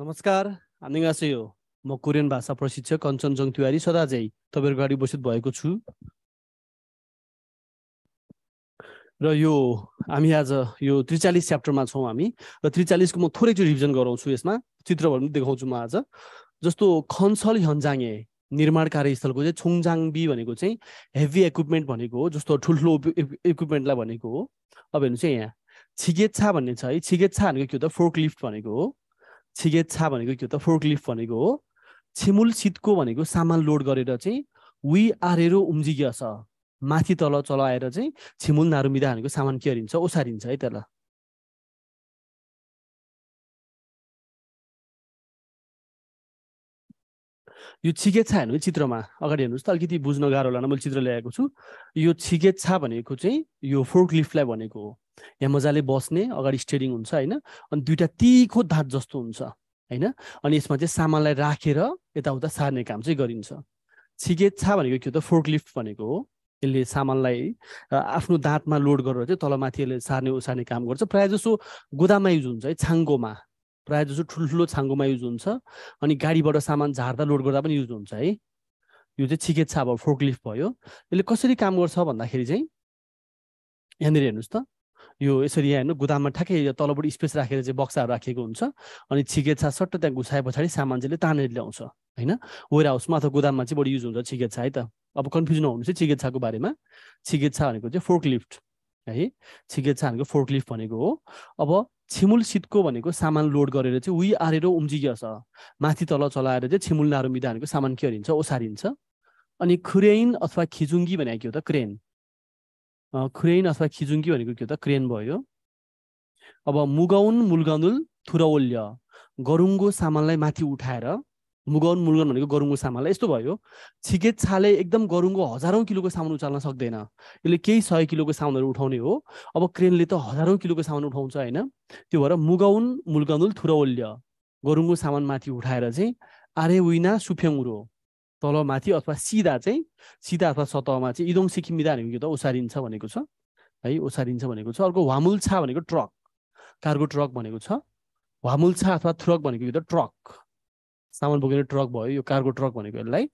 नमस्कार हामी हो म कोरियन भाषा प्रशिक्षक कञ्चनजङ तिवारी सदाजै तपाईँहरूको अगाडि उपस्थित भएको छु र यो हामी आज यो त्रिचालिस च्याप्टरमा छौँ हामी र त्रिचालिसको म थोरै चाहिँ रिभिजन गराउँछु यसमा चित्रहरू पनि देखाउँछु म आज जस्तो खन्सल हन्जाङे निर्माण कार्यस्थलको चाहिँ बी भनेको चाहिँ हेभी इक्विपमेन्ट भनेको हो जस्तो ठुल्ठुलो इक्विपमेन्टलाई भनेको हो अब हेर्नु चाहिँ यहाँ छिगेच्छा भन्ने छ है छिगेच्छा भनेको के हो त फोर्क लिफ्ट भनेको हो छा भनेको के हो त फोर्कलिफ्ट भनेको हो छिमुल सितको भनेको सामान लोड गरेर चाहिँ वी आरेरो उम्जिगिया छ माथि तल चलाएर चाहिँ छिमुल मिदा भनेको सामान के गरिन्छ ओसारिन्छ है त्यसलाई यो छिगेच्छा हेर्नु चित्रमा अगाडि हेर्नुहोस् त अलिकति बुझ्न गाह्रो होला मैले चित्र ल्याएको छु यो छिगेच्छा भनेको चाहिँ यो फोर्कलिफ्टलाई भनेको हो यहाँ मजाले बस्ने अगाडि स्टेरिङ हुन्छ होइन अनि दुइटा तिखो दाँत जस्तो हुन्छ होइन अनि यसमा चाहिँ सामानलाई राखेर रा, यताउता सार्ने काम चाहिँ गरिन्छ छ भनेको के हो त फोर्कलिफ्ट भनेको हो यसले सामानलाई आफ्नो दाँतमा लोड गरेर चाहिँ तलमाथि यसले सार्ने ओसार्ने काम गर्छ प्रायः जसो गोदाममा युज हुन्छ है छाङ्गोमा प्रायः जसो ठुल्ठुलो छाङ्गोमा युज हुन्छ अनि गाडीबाट सामान झार्दा लोड गर्दा पनि युज हुन्छ है यो चाहिँ छ अब फोर्कलिफ्ट भयो यसले कसरी काम गर्छ भन्दाखेरि चाहिँ यहाँनिर हेर्नुहोस् त यो यसरी यहाँ हेर्नु गोदाममा ठ्याक्कै तलबाट स्पेस राखेर चाहिँ बक्साहरू राखेको हुन्छ अनि छिकेछा सट्ट त्यहाँ घुसाए पछाडि सामान चाहिँ तानेर ल्याउँछ होइन वेयर हाउसमा अथवा गोदाममा चाहिँ बढी युज हुन्छ छिकेछा है त अब कन्फ्युजन नहुनु चाहिँ छिगेच्छाको बारेमा छिकेछा भनेको चाहिँ फोर्कलिफ्ट है छिकेछा भनेको फोर्कलिफ्ट भनेको हो अब छिमुल सिटको भनेको सामान लोड गरेर चाहिँ उही आरेर छ माथि तल चलाएर चाहिँ छिमुल नारो मिदा भनेको सामान के गरिन्छ ओसारिन्छ अनि खुरेन अथवा खिजुङ्गी भनेको के हो त क्रेन क्रेन अथवा खिजुङ्गी भनेको के हो त क्रेन भयो अब मुगाउन मुलगनुल थुरौल्य गरुङ्गो सामानलाई माथि उठाएर मुगाउन मुलगन भनेको गरुङ्गो सामानलाई यस्तो भयो छिगेत छाले एकदम गरुङ्गो हजारौँ किलोको सामान उचाल्न सक्दैन यसले केही सय किलोको सामानहरू उठाउने हो अब क्रेनले त हजारौँ किलोको सामान उठाउँछ होइन त्यो भएर मुगाउन मुलगनुल थुरौल्य गरुङ्गो सामान माथि उठाएर चाहिँ आरे उइना सुफ्याङ तलमाथि अथवा सिधा चाहिँ सिधा अथवा सतहमा चाहिँ इदोङ सिक्किमिदा भनेको त ओसारिन्छ भनेको छ है ओसारिन्छ भनेको छ अर्को वामुल्छा भनेको ट्रक कार्गो ट्रक भनेको छ वामुल्छा अथवा थ्रक भनेको यो त ट्रक सामान बोकेर ट्रक भयो यो कार्गो ट्रक भनेको यसलाई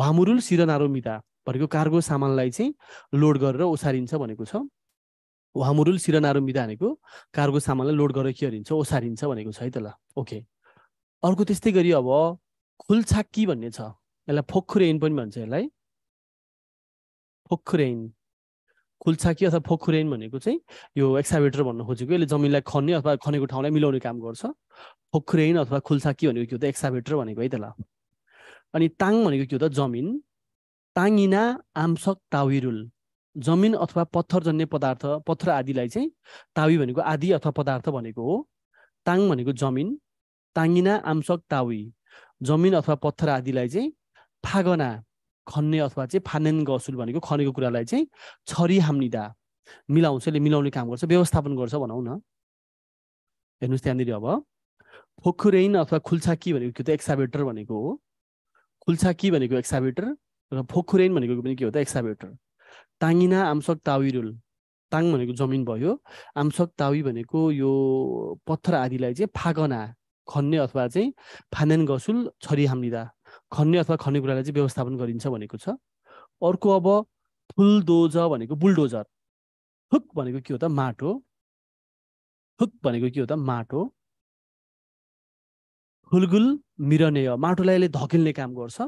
वामुरुल सिरनारो मिदा भनेको कार्गो सामानलाई चाहिँ लोड गरेर ओसारिन्छ भनेको छ वामुरुल सिरनारो भनेको कार्गो सामानलाई लोड गरेर के गरिन्छ ओसारिन्छ भनेको छ है त ल ओके अर्को त्यस्तै गरी अब खुल्छाक्की भन्ने छ यसलाई फोखुरेन पनि भन्छ यसलाई फोखुरेन खुल्छाकी अथवा फोखुरेन भनेको चाहिँ यो एक्साभेटर भन्न खोजेको यसले जमिनलाई खन्ने अथवा खनेको ठाउँलाई मिलाउने काम गर्छ फोखुरेन अथवा खुल्छाकी भनेको के हो त एक्साभेटर भनेको है त्यसलाई अनि ताङ भनेको के हो त जमिन ताङिना आम्सक ताविरुल जमिन अथवा पत्थर जन्य पदार्थ पत्थर आदिलाई चाहिँ तावी भनेको आदि अथवा पदार्थ भनेको हो ताङ भनेको जमिन ताङिना आम्सक तावी जमिन अथवा पत्थर आदिलाई चाहिँ फागना खन्ने अथवा चाहिँ फानेन गसुल भनेको खनेको कुरालाई चाहिँ छरी हाम्निदा मिलाउँछ यसले मिलाउने काम गर्छ व्यवस्थापन गर्छ भनौँ न हेर्नुहोस् त्यहाँनिर अब फोखुरेन अथवा खुल्छाकी भनेको त्यो त एक्साभेटर भनेको हो खुल्छाकी भनेको एक्साभेटर र फोखुरेन भनेको पनि के हो त एक्साभेटर टाङ्गिना आम्सक ताविरुल ताङ भनेको जमिन भयो आम्सक तावी भनेको यो पत्थर आदिलाई चाहिँ फागना खन्ने अथवा चाहिँ फानेन गसुल छरी हाम्लिँदा खन्ने अथवा खन्ने कुरालाई चाहिँ व्यवस्थापन गरिन्छ भनेको छ अर्को अब फुलडोज भनेको बुलडोजर थुक भनेको के हो त माटो थुक भनेको के हो त माटो फुलगुल मिरनेय माटोलाई यसले धकेल्ने काम गर्छ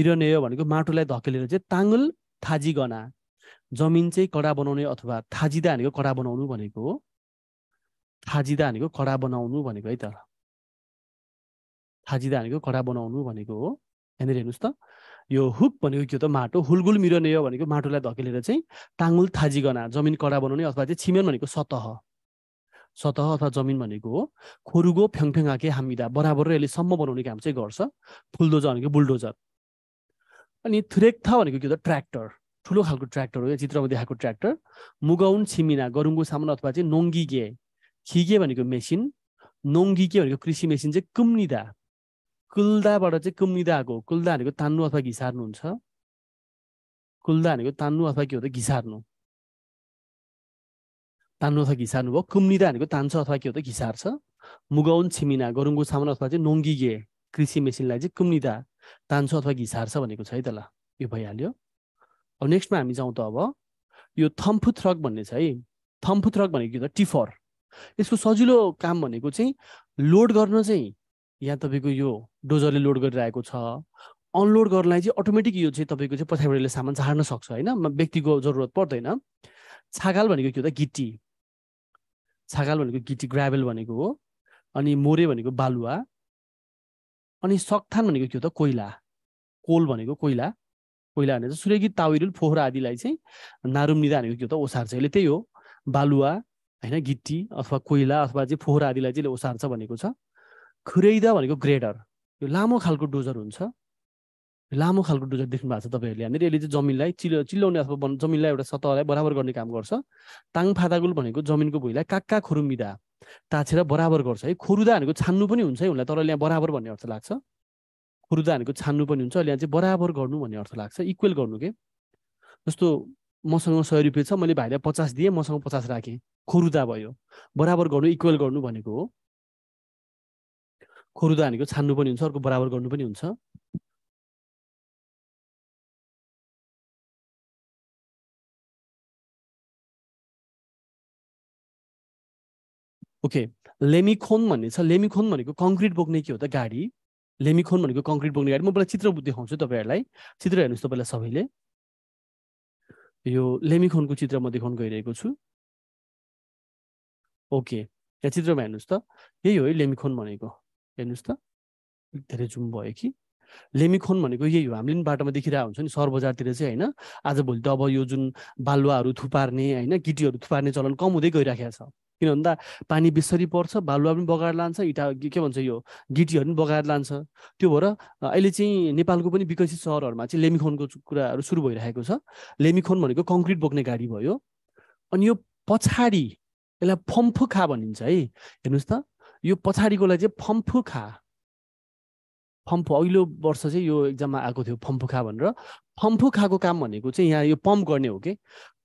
मिरनेय भनेको माटोलाई धकेलेर चाहिँ ताङ्गुल थाजिगना जमिन चाहिँ कडा बनाउने अथवा थाजिदा भनेको कडा बनाउनु भनेको हो थाजिदा भनेको कडा बनाउनु भनेको है त थाजिदा भनेको कडा बनाउनु भनेको हो यहाँनिर हेर्नुहोस् त यो हुक भनेको के हो त माटो हुलगुल मिरने हो भनेको माटोलाई धकेलेर चाहिँ टाङ्गुल थाजिगना जमिन कडा बनाउने अथवा चाहिँ छिमेन भनेको सतह सतह अथवा जमिन भनेको हो खोरुगो फ्याङफ्याङ्गाके हामिदा बराबर यसले सम्म बनाउने काम चाहिँ गर्छ फुलडोजर भनेको बुलडोजर अनि थ्रेक्था भनेको के हो त ट्र्याक्टर ठुलो खालको ट्र्याक्टर हो यो चित्रमा देखाएको ट्र्याक्टर मुगाउन छिमिना गरुङ्गो सामान अथवा चाहिँ नोङ्गिगे खिगे भनेको मेसिन नोङ्गिके भनेको कृषि मेसिन चाहिँ कुम्निदा कुल्दाबाट चाहिँ कुम्निदा आएको कुल्दा भनेको तान्नु अथवा घिसार्नु हुन्छ कुल्दा भनेको तान्नु अथवा के हो त घिसार्नु तान्नु अथवा घिसार्नु भयो कुम्निदा भनेको तान्छ अथवा के हो त घिसार्छ मुगाउन छिमिना गरुङ्गो सामान अथवा चाहिँ नोङ्गिगे कृषि मेसिनलाई चाहिँ कुम्निदा तान्छ अथवा घिसार्छ भनेको छ है त ल यो भइहाल्यो अब नेक्स्टमा हामी जाउँ त अब यो थम्फु थ्रक भन्ने छ है थम्फु थ्रक भनेको के त टिफर यसको सजिलो काम भनेको चाहिँ लोड गर्न चाहिँ यहाँ तपाईँको यो डोजरले लोड गरिरहेको छ अनलोड गर्नलाई चाहिँ अटोमेटिक यो चाहिँ तपाईँको चाहिँ पछाडिबाट सामान झार्न सक्छ होइन व्यक्तिको जरुरत पर्दैन छागाल भनेको के हो त गिटी छागाल भनेको गिटी ग्राभेल भनेको हो अनि मोरे भनेको बालुवा अनि सक्थान भनेको के हो त कोइला कोल भनेको कोइला कोइला भनेको सूर्यगीत ताविरुल फोहोर आदिलाई चाहिँ नारुम निदा भनेको के हो त ओसार्छ यसले त्यही हो बालुवा होइन गिट्टी अथवा कोइला अथवा चाहिँ फोहोर आदिलाई चाहिँ ओसार्छ भनेको छ खुरैदा भनेको ग्रेडर यो लामो खालको डोजर हुन्छ लामो खालको डोजर देख्नु भएको छ तपाईँहरूले यहाँनिर यसले चाहिँ जमिनलाई चिल चिल्लाउने अथवा जमिनलाई एउटा सतहलाई बराबर गर्ने काम गर्छ ताङ फादागुल भनेको जमिनको भुइँलाई काक्का खुरुमिदा ताछेर बराबर गर्छ है खुरुदा भनेको छान्नु पनि हुन्छ है उनलाई तर यहाँ बराबर भन्ने अर्थ लाग्छ खुरुदा भनेको छान्नु पनि हुन्छ अहिले यहाँ चाहिँ बराबर गर्नु भन्ने अर्थ लाग्छ इक्वेल गर्नु के जस्तो मसँग सय रुपियाँ छ मैले भाइलाई पचास दिएँ मसँग पचास राखेँ खुरुदा भयो बराबर गर्नु इक्वेल गर्नु भनेको हो खोरुदा हानेको छान्नु पनि हुन्छ अर्को बराबर गर्नु पनि हुन्छ ओके लेमिखोन भन्ने छ लेमिखोन भनेको कङ्क्रिट बोक्ने के हो त गाडी लेमिखोन भनेको कङ्क्रिट बोक्ने गाडी म पहिला चित्र देखाउँछु तपाईँहरूलाई चित्र हेर्नुहोस् तपाईँलाई सबैले यो लेमिखोनको चित्र म देखाउन गइरहेको छु ओके यहाँ चित्रमा हेर्नुहोस् त यही हो है लेमिखोन भनेको हेर्नुहोस् त धेरै जुम भयो कि लेमिखोन भनेको यही हो हामीले पनि बाटोमा देखिरहेको हुन्छ नि सहर बजारतिर चाहिँ होइन आजभोलि त अब यो जुन बालुवाहरू थुपार्ने होइन गिटीहरू थुपार्ने चलन कम हुँदै गइराखेको छ किन भन्दा पानी बेसरी पर्छ बालुवा पनि बगाएर लान्छ इटा के भन्छ यो गिटीहरू पनि बगाएर लान्छ त्यो भएर अहिले चाहिँ नेपालको पनि विकसित सहरहरूमा चाहिँ लेमिखोनको कुराहरू सुरु भइरहेको छ लेमिखोन भनेको कङ्क्रिट बोक्ने गाडी भयो अनि यो पछाडि यसलाई फम्फुखा भनिन्छ है हेर्नुहोस् त यो पछाडिकोलाई चाहिँ फम्फुखा फम्फु अहिलो वर्ष चाहिँ यो एक्जाममा आएको थियो फम्फुखा भनेर फम्फुखाको काम भनेको चाहिँ यहाँ यो पम्प गर्ने हो कि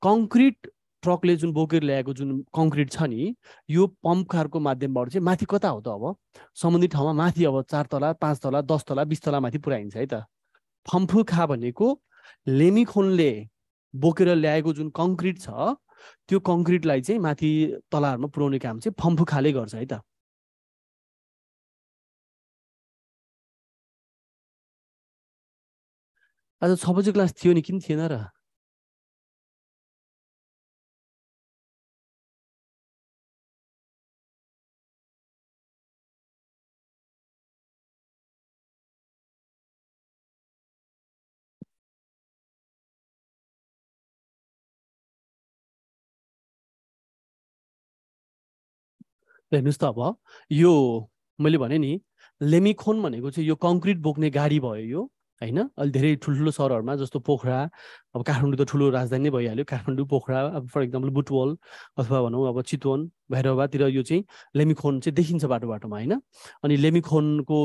कङ्क्रिट ट्रकले जुन बोकेर ल्याएको जुन कङ्क्रिट छ नि यो पम्प खारको माध्यमबाट चाहिँ माथि कता हो त अब सम्बन्धित ठाउँमा माथि अब चार तला पाँच तला दस तला बिस तला माथि पुऱ्याइन्छ है त फम्फुखा भनेको लेमिखोनले बोकेर ल्याएको जुन कङ्क्रिट छ त्यो कङ्क्रिटलाई चाहिँ माथि तलाहरूमा पुर्याउने काम चाहिँ फम्फुखाले गर्छ है त आज छ बजी क्लास थियो नि किन थिएन र हेर्नुहोस् त अब यो मैले भने नि लेमिखोन भनेको चाहिँ यो कङ्क्रिट बोक्ने गाडी भयो यो होइन अलि धेरै ठुल्ठुलो सहरहरूमा जस्तो पोखरा अब काठमाडौँ त ठुलो राजधानी नै भइहाल्यो काठमाडौँ पोखरा अब फर इक्जाम्पल बुटवल अथवा भनौँ अब चितवन भैरवातिर यो चाहिँ लेमिखोन चाहिँ देखिन्छ बाटो बाटोमा होइन अनि लेमिखोनको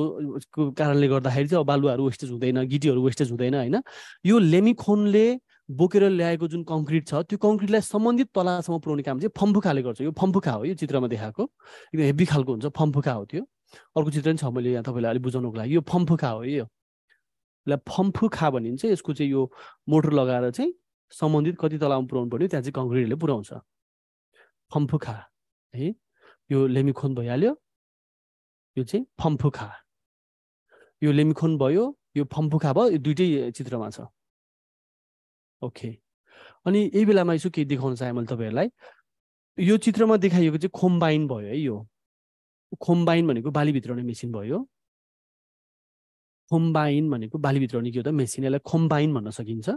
कारणले गर्दाखेरि चाहिँ अब बालुवाहरू वेस्टेज हुँदैन गिटीहरू वेस्टेज हुँदैन होइन यो लेमिखोनले बोकेर ल्याएको जुन कङ्क्रिट छ त्यो कङ्क्रिटलाई सम्बन्धित तलासम्म पुऱ्याउने काम चाहिँ फम्फुकाले गर्छ यो फम्फुका हो यो चित्रमा देखाएको एकदम हेभी खालको हुन्छ फम्फुका हो त्यो अर्को चित्र पनि छ मैले यहाँ तपाईँलाई अलिक बुझाउनुको लागि यो फम्फुका हो यो यसलाई फम्फु खा भनिन्छ यसको चाहिँ यो मोटर लगाएर चाहिँ सम्बन्धित कति तलामा पुऱ्याउनु पर्यो त्यहाँ चाहिँ कङ्क्रिटले पुऱ्याउँछ फम्फुखा है यो लेमिखोन भइहाल्यो यो चाहिँ फम्फुखा यो लेमिखोन भयो यो फम्फुखा भयो यो दुइटै चित्रमा छ ओके अनि यही बेलामा यसो केही देखाउन चाहेँ मैले तपाईँहरूलाई यो चित्रमा देखाइएको चाहिँ खोम्बाइन भयो है यो खोम्बाइन भनेको हुने मेसिन भयो खोम्बाइन भनेको बाली भित्राउने के हो त मेसिन यसलाई खोम्बाइन भन्न सकिन्छ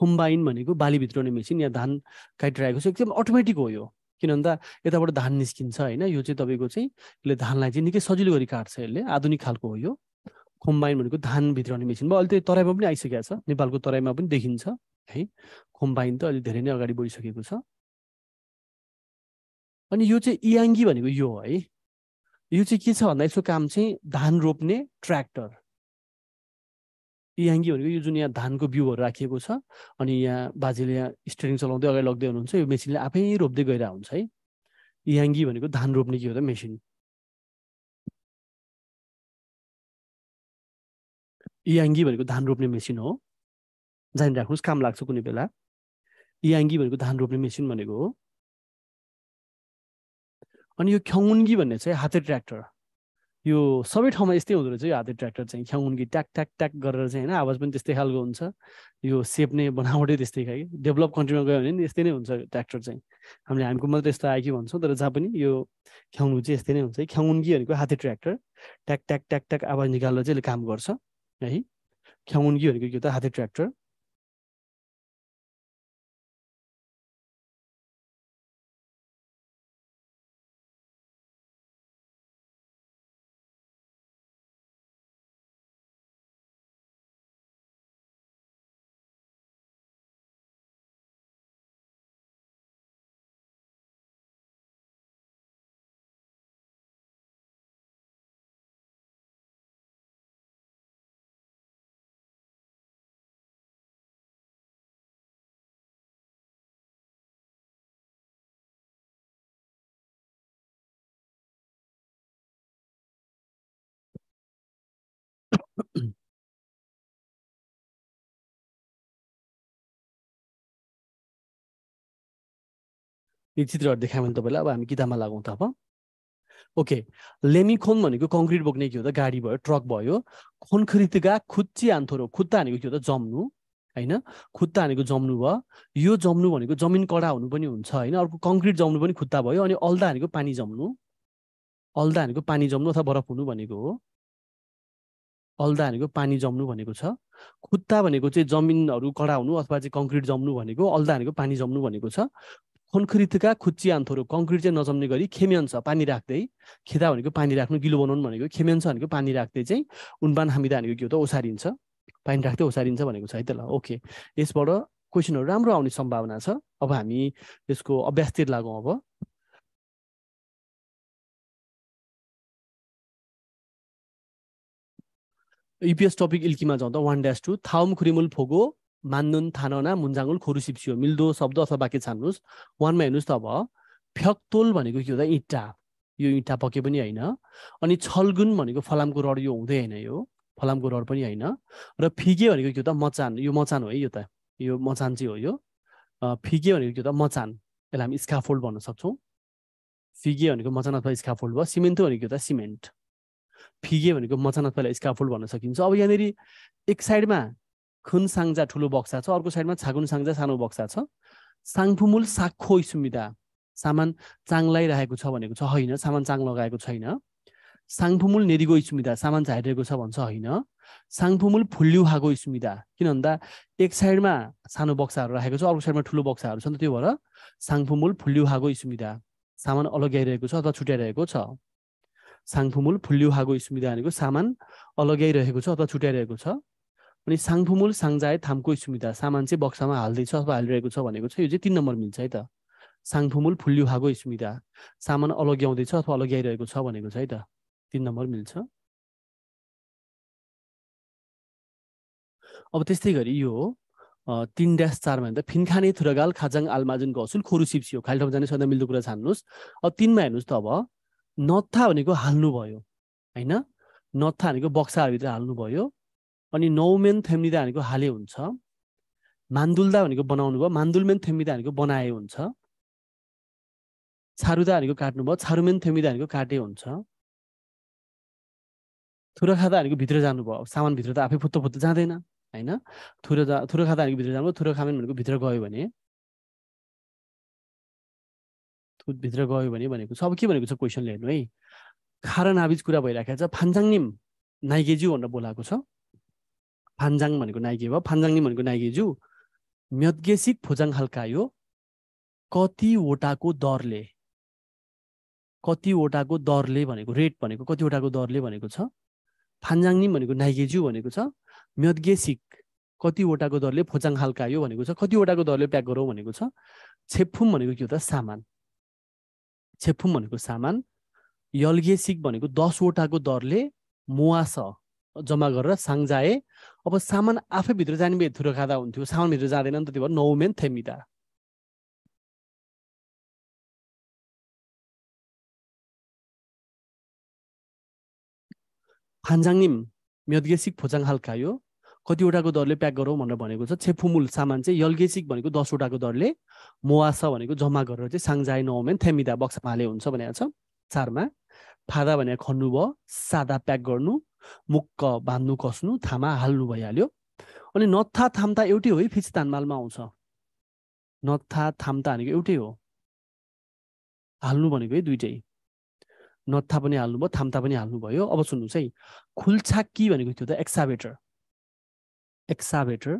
खोम्बाइन भनेको बाली भित्राउने मेसिन या धान काटिरहेको छ एकदम अटोमेटिक हो यो किन भन्दा यताबाट धान निस्किन्छ होइन यो चाहिँ तपाईँको चाहिँ यसले धानलाई चाहिँ निकै सजिलो गरी काट्छ यसले आधुनिक खालको हो यो खोम्बाइन भनेको धान भित्राउने मेसिन भयो अहिले त तराईमा पनि आइसकेको छ नेपालको तराईमा पनि देखिन्छ है खोम्बाइन त अहिले धेरै नै अगाडि बढिसकेको छ अनि यो चाहिँ इयाङ्गी भनेको यो है यो चाहिँ के छ भन्दा यसको काम चाहिँ धान रोप्ने ट्र्याक्टर याङ्गी भनेको यो जुन यहाँ धानको बिउहरू राखिएको छ अनि यहाँ बाजेले यहाँ स्टेरिङ चलाउँदै अगाडि लग्दै हुनुहुन्छ यो मेसिनले आफै रोप्दै गइरहेको हुन्छ है याङ्गी भनेको धान रोप्ने के हो त मेसिन याङ्गी भनेको धान रोप्ने मेसिन हो जानिराख्नुहोस् काम लाग्छ कुनै बेला याङ्गी भनेको धान रोप्ने मेसिन भनेको हो अनि यो ख्याउन्गी भन्ने चाहिँ हाते ट्र्याक्टर यो सबै ठाउँमा यस्तै हुँदो रहेछ यो हाते ट्र्याक्टर चाहिँ ख्याउन्गी ट्याक ट्याक ट्याक गरेर चाहिँ होइन आवाज पनि त्यस्तै खालको हुन्छ यो सेप नै बनावटै त्यस्तै खाइ डेभलप कन्ट्रीमा गयो भने नि यस्तै नै हुन्छ ट्र्याक्टर चाहिँ हामीले हामीको मात्रै यस्तो आयो कि भन्छौँ तर जहाँ पनि यो ख्याङ्गु चाहिँ यस्तै नै हुन्छ ख्याउन्गी भनेको हाते ट्र्याक्टर ट्याक ट्याक ट्याक ट्याक आवाज निकालेर चाहिँ यसले काम गर्छ है ख्याउन्गी भनेको यो त हाते ट्र्याक्टर यो चित्रहरू देखायो भने तपाईँलाई अब हामी किताबमा लागौँ त अब ओके लेमिखोन भनेको कङ्क्रिट बोक्ने के हो त गाडी भयो ट्रक भयो खोन खरिदगा खुच्ची आन्थोरो खुत्ता भनेको के हो त जम्नु होइन खुत्ता भनेको जम्नु भयो यो जम्नु भनेको जमिन कडा हुनु पनि हुन्छ होइन अर्को कङ्क्रिट जम्नु पनि खुत्ता भयो अनि अल्दा भनेको पानी जम्नु अल्दा भनेको पानी जम्नु अथवा बरफ हुनु भनेको हो अल्दा भनेको पानी जम्नु भनेको छ खुत्ता भनेको चाहिँ जमिनहरू कडा हुनु अथवा चाहिँ कङ्क्रिट जम्नु भनेको अल्दा भनेको पानी जम्नु भनेको छ कन्क्रिटका खुच्ची आन्थोहरू कङ्क्रिट चाहिँ नजम्ने गरी खेम्यान्छ पानी राख्दै खेदा भनेको पानी राख्नु गिलो बनाउनु भनेको छ भनेको पानी राख्दै चाहिँ उनबान हामीदा भनेको के हो त ओसारिन्छ पानी राख्दै ओसारिन्छ भनेको छ है त ल ओके यसबाट क्वेसनहरू राम्रो आउने सम्भावना छ अब हामी यसको अभ्यासतिर लागौँ अब युपिएस टपिक इल्कीमा त वान ड्यास टू थाउम खुरिमुल फोगो थानना 단어나 문장을 고르십시오. मिल्दो शब्द अथवा वाक्य छान्नुहोस् वानमा हेर्नुहोस् त अब फ्यक्तोल भनेको के हो त इँटा यो इँटा पक्कै पनि होइन अनि छलगुन भनेको फलामको रड यो हुँदै होइन यो फलामको रड पनि होइन र फिगे भनेको के हो त मचान यो मचान हो है यो त यो मचान चाहिँ हो यो फिगे भनेको के हो त मचान यसलाई हामी स्काफोल्ड भन्न सक्छौँ फिगे भनेको मचान अथवा स्काफोल्ड भयो सिमेन्ट भनेको त सिमेन्ट फिगे भनेको मचान अथवा स्काफोल्ड भन्न सकिन्छ अब यहाँनिर एक साइडमा 큰 상자 ठुलो बक्सा छ अर्को साइडमा छाकुन 상자 सानो बक्सा छ साङफुमुल साखो इस्मिदा सामान चाङलाइरहेको छ भनेको छ होइन सामान चाङ लगाएको छैन साङफुमुल नेदिगो इस्मिदा सामान झारिरहेको छ भन्छ होइन साङफुमुल फुल्युहाको इस्मिदा किन भन्दा एक साइडमा सानो बक्साहरू राखेको छ अर्को साइडमा ठुलो बक्साहरू छ नि त त्यो भएर साङफुमुल फुल्युहाको इस्मिदा सामान अलग्याइरहेको छ अथवा छुट्याइरहेको छ साङफुमुल फुल्युहाको इस्मिदा भनेको सामान अलग्याइरहेको छ अथवा छुट्याइरहेको छ अनि साङफुमुल साङजाए थामको स्मिता सामान चाहिँ बक्सामा हाल्दैछ अथवा हालिरहेको छ भनेको छ यो चाहिँ तिन नम्बर मिल्छ है त साङफुमुल भएको स्मिता सामान अलग्याउँदैछ अथवा अलग्याइरहेको छ भनेको छ है त तिन नम्बर मिल्छ अब त्यस्तै गरी यो तिन ड्यास चारमा त फिनखाने थुरगाल खाजाङ आलमाजुनको असुल खोरु सिप्सी हो खाली ठाउँ जाने सधैँ मिल्दो कुरा छान्नुहोस् अब तिनमा हेर्नुहोस् त अब नत्था भनेको हाल्नु भयो होइन नत्था भनेको बक्साहरूभित्र हाल्नुभयो अनि नौमेन थेम्लिँदा भनेको हाले हुन्छ मान्दुल्दा भनेको बनाउनु भयो मान्दुलमेन थेम्लिँदा भनेको बनाए हुन्छ छारुदा भनेको काट्नु भयो छारुमेन थेम्लिँदा भनेको काटे हुन्छ थुरो खाँदा भनेको भित्र जानुभयो सामानभित्र त आफै फुत्तो फुत्तो जाँदैन होइन थुरो जा थुरो खाँदा भनेको भित्र जानुभयो थुरो खामेन भनेको भित्र गयो भने भित्र गयो भने भनेको छ अब के भनेको छ क्वेसनले हेर्नु है खारा नाबिज कुरा भइराखेको छ फान्जाङनिम नाइगेज्यू भनेर बोलाएको छ फान्जाङ भनेको नाइके भयो फान्जाङनी भनेको नाइकेजु म्यद्गेसिक फोजाङ खालका यो कतिवटाको दरले कतिवटाको दरले भनेको रेट भनेको कतिवटाको दरले भनेको छ फान्जाङनी भनेको नाइकेज्यू भनेको छ म्यद्गेसिक कतिवटाको दरले फोजाङ खालका यो भनेको छ कतिवटाको दरले प्याक गरौँ भनेको छ छेप्फुम भनेको के हो त सामान छेप्फुम भनेको सामान यल्गेसिक भनेको दसवटाको दरले मुवास जम्मा गरेर साङ्जाए अब सामान आफैभित्र जाने भए थुरो खाँदा हुन्थ्यो सामानभित्र जाँदैन नि त त्यो भएर नौमेन थेमिदा फान्जाङनिम म्यदगेसिक फोचाङ हाल्का यो कतिवटाको दरले प्याक गरौँ भनेर भनेको छ छेफुमुल सामान चाहिँ यल्गेसिक भनेको दसवटाको दरले मोवासा भनेको जम्मा गरेर चाहिँ साङ्जाए नौमेन थेमिदा बक्सा हाले हुन्छ भनेको छ चारमा फादा भनेर खन्नु भयो सादा प्याक गर्नु मुक्क बाँध्नु कस्नु थामा हाल्नु भइहाल्यो अनि नत्था थाम्ता एउटै हो है फिच तानमालमा आउँछ नत्था थाम्ता भनेको एउटै हो हाल्नु भनेको है दुइटै नत्था पनि हाल्नुभयो थाम्ता पनि भयो अब सुन्नुहोस् है खुल्छा कि भनेको थियो त एक्साभेटर एक्साभेटर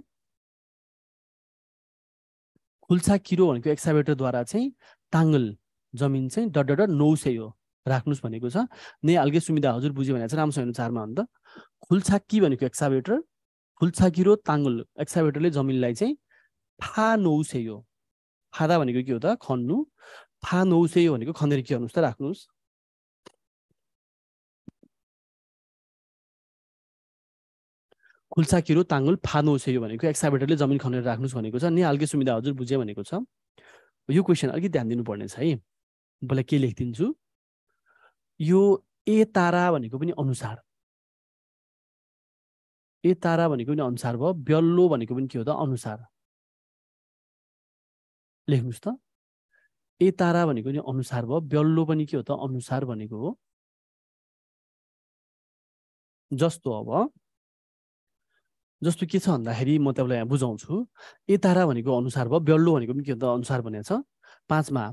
खुल्छा किरो भनेको एक्साभेटरद्वारा चाहिँ ताङ्गल जमिन चाहिँ डड नौसै हो राख्नुहोस् भनेको छ नै हालकै सुविधा हजुर बुझ्यो भने चाहिँ राम्रोसँग चारमा अन्त खुल्छाकी भनेको एक्साभेटर खुल्छाकी र ताङ्गुल एक्साभेटरले जमिनलाई चाहिँ फा नौसे यो फादा भनेको के हो त खन्नु फा नौसे यो भनेको खनेर के गर्नुहोस् त राख्नुहोस् खुल्साकिरो ताङ्गुल फा छ यो भनेको एक्साभेटरले जमिन खनेर राख्नुहोस् भनेको छ नि हालकै सुविधा हजुर बुझेँ भनेको छ यो क्वेसन अलिकति ध्यान दिनुपर्नेछ है मलाई के लेखिदिन्छु यो ए तारा भनेको पनि अनुसार ए तारा भनेको पनि अनुसार भयो बेल्लो भनेको पनि के हो त अनुसार लेख्नुहोस् त ए तारा भनेको नि अनुसार भयो बेल्लो पनि के हो त अनुसार भनेको हो जस्तो अब जस्तो के छ भन्दाखेरि म तपाईँलाई यहाँ बुझाउँछु ए तारा भनेको अनुसार भयो बेल्लो भनेको पनि के हो त अनुसार भनेको छ पाँचमा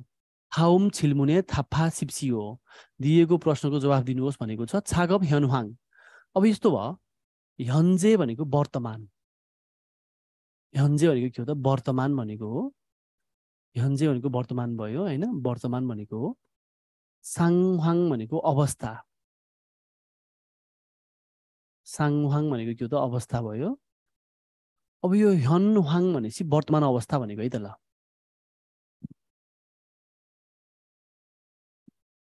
हाउम छिल्मुने थाप्पा सिप्सियो दिएको प्रश्नको जवाब दिनुहोस् भनेको छ छागप ह्यनह्वाङ अब यस्तो भयो ह्यन्जे भनेको वर्तमान ह्यन्जे भनेको के हो त वर्तमान भनेको हो ह्यन्जे भनेको वर्तमान भयो होइन वर्तमान भनेको हो साङहाङ भनेको अवस्था साङहाङ भनेको के हो त अवस्था भयो अब यो ह्यन भनेपछि वर्तमान अवस्था भनेको है त ल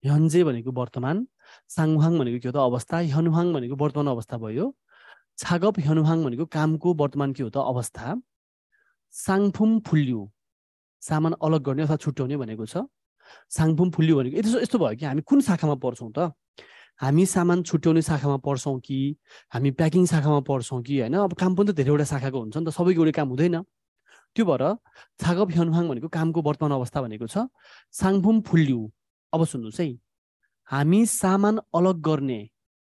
ह्यन्जे भनेको वर्तमान साङहाङ भनेको के हो त अवस्था ह्यनुहाङ भनेको वर्तमान अवस्था भयो छागप ह्यनुहाङ भनेको कामको वर्तमान के हो त अवस्था साङफुम फुल्यु सामान अलग गर्ने अथवा छुट्याउने भनेको छ साङफुम फुल्यु भनेको यस्तो यस्तो भयो कि हामी कुन शाखामा पर्छौँ त हामी सामान छुट्याउने शाखामा पर्छौँ कि हामी प्याकिङ शाखामा पर्छौँ कि होइन अब काम पनि त धेरैवटा शाखाको हुन्छ नि त सबैको एउटै काम हुँदैन त्यो भएर छागप हनुहाङ भनेको कामको वर्तमान अवस्था भनेको छ साङफुम फुल्यु अब सुन्नुहोस् है हामी सामान अलग गर्ने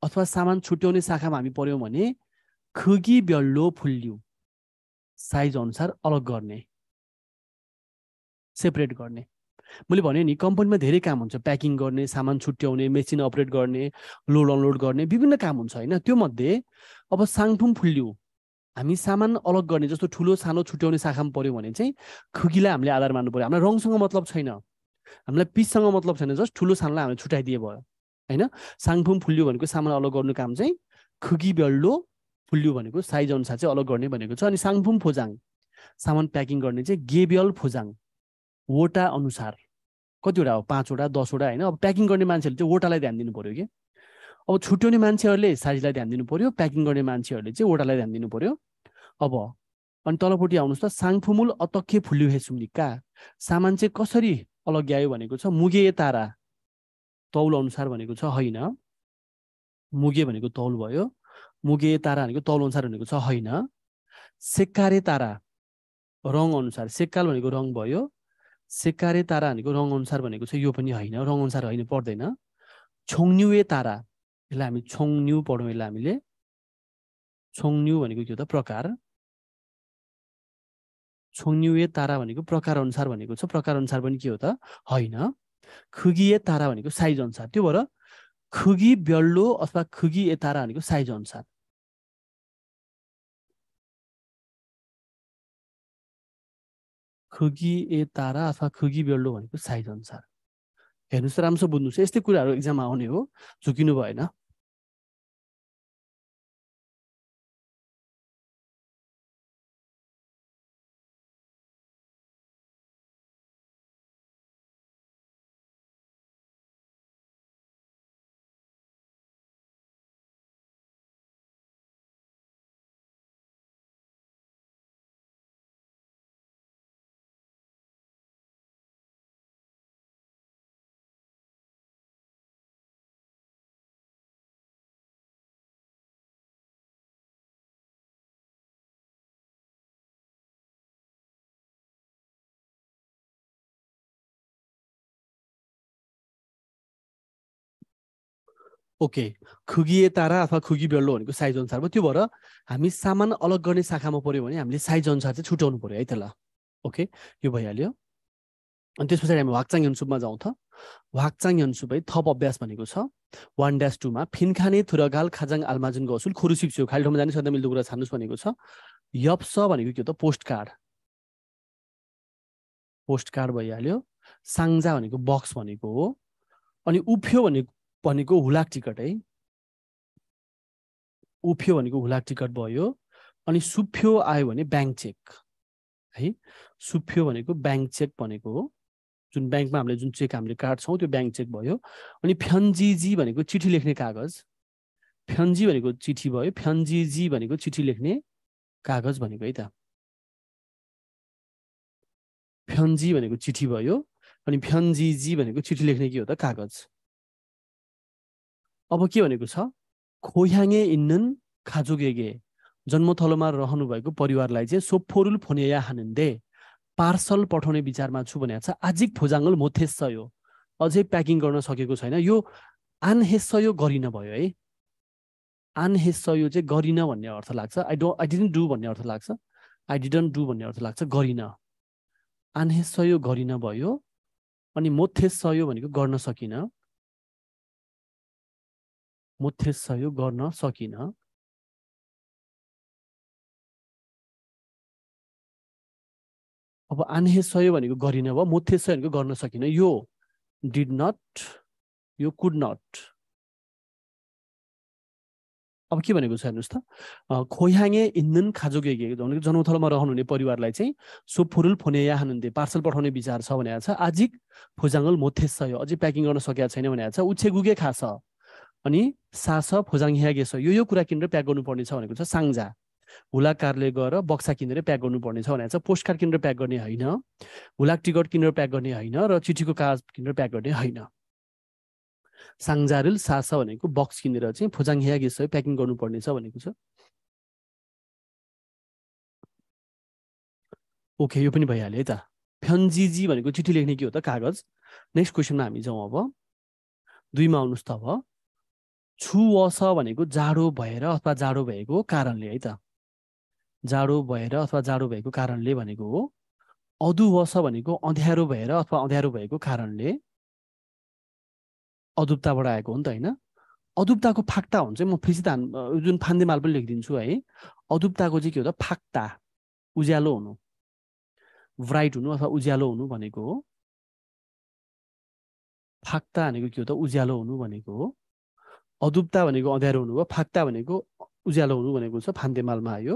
अथवा सामान छुट्याउने शाखामा हामी पऱ्यौँ भने खुगी बेल्लो फुल्लिउ साइज अनुसार अलग गर्ने सेपरेट गर्ने मैले भने नि कम्पनीमा धेरै काम हुन्छ प्याकिङ गर्ने सामान छुट्याउने मेसिन अपरेट गर्ने लोड अनलोड गर्ने विभिन्न काम हुन्छ होइन त्यो मध्ये अब साङथुम फुल्लिउ हामी सामान अलग गर्ने जस्तो ठुलो सानो छुट्याउने शाखामा पऱ्यौँ भने चाहिँ खुकीलाई हामीले आधार मान्नु पऱ्यो हामीलाई रङसँग मतलब छैन हामीलाई पिससँग मतलब छैन जस्ट ठुलो सानोलाई हामीले छुट्याइदिए भयो होइन साङफुम फुल्यो भनेको सामान अलग गर्नु काम चाहिँ खुगी बेल्लो फुल्यो भनेको साइज अनुसार चाहिँ अलग गर्ने भनेको छ अनि साङफुम फोजाङ सामान प्याकिङ गर्ने चाहिँ गेबियल फोजाङ वटा अनुसार कतिवटा हो पाँचवटा दसवटा होइन अब प्याकिङ गर्ने मान्छेहरूले चाहिँ वटालाई ध्यान दिनु पऱ्यो कि अब छुट्याउने मान्छेहरूले साइजलाई ध्यान दिनु पऱ्यो प्याकिङ गर्ने मान्छेहरूले चाहिँ वटालाई ध्यान दिनु पऱ्यो अब अनि तलपट्टि आउनुहोस् त साङफुमुल अतक्खे फुल्यो हेसुम्निका सामान चाहिँ कसरी अलग्यायो भनेको छ मुगे तारा तौल अनुसार भनेको छ होइन मुगे भनेको तौल भयो मुगे तारा भनेको तौल अनुसार भनेको छ होइन सेकारे तारा रङ अनुसार सेक्काल भनेको रङ भयो सेकारे तारा भनेको रङ अनुसार भनेको छ यो पनि होइन रङ अनुसार होइन पर्दैन छोङन्युए तारा यसलाई हामी छोङन्यु पढौँ यसलाई हामीले छोङन्यु भनेको के हो त प्रकार छोङ्युए तारा भनेको प्रकार अनुसार भनेको छ प्रकार अनुसार पनि के हो त होइन खुगिए तारा भनेको साइज अनुसार त्यो भएर खुगी ब्यल्लो अथवा खुगी ए तारा भनेको साइज अनुसार खुगी ए तारा अथवा खुगी ब्यल्लो भनेको साइज अनुसार हेर्नुहोस् त राम्रो बुझ्नुहोस् यस्तै कुराहरू एक्जाममा आउने हो झुकिनु भएन ओके खुगिए तारा अथवा खुगी बेल्लो भनेको साइज अनुसार भयो त्यो भएर हामी सामान अलग गर्ने शाखामा पऱ्यो भने हामीले साइज अनुसार चाहिँ छुट्याउनु पऱ्यो है त ल ओके यो भइहाल्यो अनि त्यस पछाडि हामी वाक्चाङ यनसुपमा जाउँ त वाक्चाङ यनसुप है थप अभ्यास भनेको छ वान ड्यास टूमा फिनखाने थुरगाल खाजाङ आल्माजुनको असुल खुरुसिप छु खाली ठाउँमा जाने सधैँ मिल्दो कुरा छान्नुहोस् भनेको छ यप्स भनेको के हो त पोस्ट कार्ड पोस्ट कार्ड भइहाल्यो साङ्जा भनेको बक्स भनेको हो अनि उफ्यो भनेको भनेको हुलाक टिकट है उफ्यो भनेको हुलाक टिकट भयो अनि सुफ्यो आयो भने ब्याङ्क चेक है सुफ्यो भनेको ब्याङ्क चेक भनेको हो जुन ब्याङ्कमा हामीले जुन चेक हामीले काट्छौँ त्यो ब्याङ्क चेक भयो अनि फ्यन्जीजी भनेको चिठी लेख्ने कागज फ्यन्जी भनेको चिठी भयो फ्यन्जीजी भनेको चिठी लेख्ने कागज भनेको है त फ्यन्जी भनेको चिठी भयो अनि फ्यन्जीजी भनेको चिठी लेख्ने के हो त कागज अब के भनेको छ खोयाङे इन्नन खाजुगेगे जन्मथलोमा रहनुभएको परिवारलाई चाहिँ सोफोरुल फोनिया हानिन्दे पार्सल पठाउने विचारमा छु भनेको छ आजिक फोजाङ्गल मोथेस यो अझै प्याकिङ गर्न सकेको छैन यो आनहेस सयो गरिन भयो है आनहेस यो चाहिँ गरिन भन्ने अर्थ लाग्छ I do I didn't do भन्ने अर्थ लाग्छ आई डिडन्ट डु भन्ने अर्थ लाग्छ गरिन आनहेस यो गरिन भयो अनि मोथेस सयो भनेको गर्न सकिनँ म सहयोग गर्न सकिन अब आन्हे सहयोग भनेको गरिन भयो मुथेसयो भनेको गर्न सकिनँ यो डिड नट यो कुड नट अब के भनेको छ हेर्नुहोस् त खोयाङे इन्धन खाजोगे भनेको जनौथलमा रहनुहुने परिवारलाई चाहिँ सो फुरुल फोने या हानुहुन्थे पार्सल पठाउने विचार छ भनेको छ आजिक फुजाङ्गल मोथेस छ अझै प्याकिङ गर्न सकेका छैन भनेको छ उछे गुगे छ अनि सास फोजाङ ह्यागेस यो यो कुरा किनेर प्याक गर्नुपर्ने छ भनेको छ साङ्जा हुलाकारले गएर बक्सा किनेर प्याक गर्नुपर्ने छ भनेको छ पोस्ट कार्ड किनेर प्याक गर्ने होइन हुलाक टिकट किनेर प्याक गर्ने होइन र चिठीको कागज किनेर प्याक गर्ने होइन रिल सास भनेको बक्स किनेर चाहिँ फोजाङ ह्यागेस प्याकिङ गर्नुपर्ने छ भनेको छ ओके यो पनि भइहाल्यो है त फ्यन्जिजी भनेको चिठी लेख्ने के हो त कागज नेक्स्ट क्वेसनमा हामी जाउँ अब दुईमा आउनुहोस् त अब वस भनेको जाडो भएर अथवा जाडो भएको कारणले है त जाडो भएर अथवा जाडो भएको कारणले भनेको हो अधुवस भनेको अँध्यारो भएर अथवा अँध्यारो भएको कारणले अधुप्ताबाट आएको हो नि त होइन अधुप्ताको फाक्ता हुन्छ म फ्रिज धान जुन फान्देमाल पनि लेखिदिन्छु है अधुप्ताको चाहिँ के हो त फाक्ता उज्यालो हुनु ब्राइट हुनु अथवा उज्यालो हुनु भनेको हो फाक्ता भनेको के हो त उज्यालो हुनु भनेको हो अदुप्ता भनेको अँध्यारो हुनुभयो फाक्ता भनेको उज्यालो हुनु भनेको छ फान्तेमालमा आयो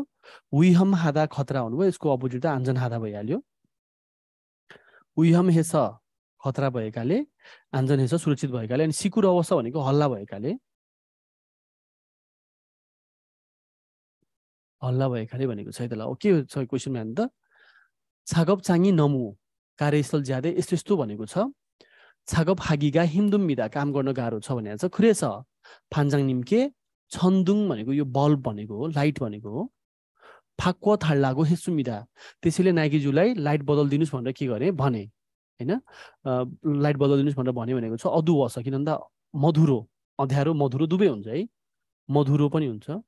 उइहम हादा खतरा हुनुभयो यसको अपोजिट त आन्जन हादा भइहाल्यो उइहम हेस खतरा भएकाले आन्जन हेस सुरक्षित भएकाले अनि सिकुर अवस्था भनेको हल्ला भएकाले हल्ला भएकाले भनेको छ त्यसलाई के छ क्वेसनमा हेर्नु त छागप चाङ्गी नमु कार्यस्थल ज्यादै यस्तो यस्तो भनेको छ छागप हागिगा हिमदुम मिदा काम गर्न गाह्रो छ भनेर छ खुरे फान्जाङ निम्के छन्दुङ भनेको यो बल्ब भनेको हो लाइट भनेको हो फाक्व थाल्लाको हेसुमिदा त्यसैले नाइकिजूलाई लाइट बदलिदिनुहोस् भनेर के गरेँ भने होइन लाइट बदलिदिनुहोस् भनेर भने भनेको छ अधु किन भन्दा मधुरो अँध्यारो मधुरो दुवै हुन्छ है मधुरो पनि हुन्छ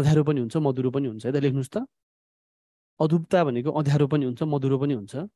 अँध्यारो पनि हुन्छ मधुरो पनि हुन्छ यता लेख्नुहोस् त अधुप्ता भनेको अँध्यारो पनि हुन्छ मधुरो पनि हुन्छ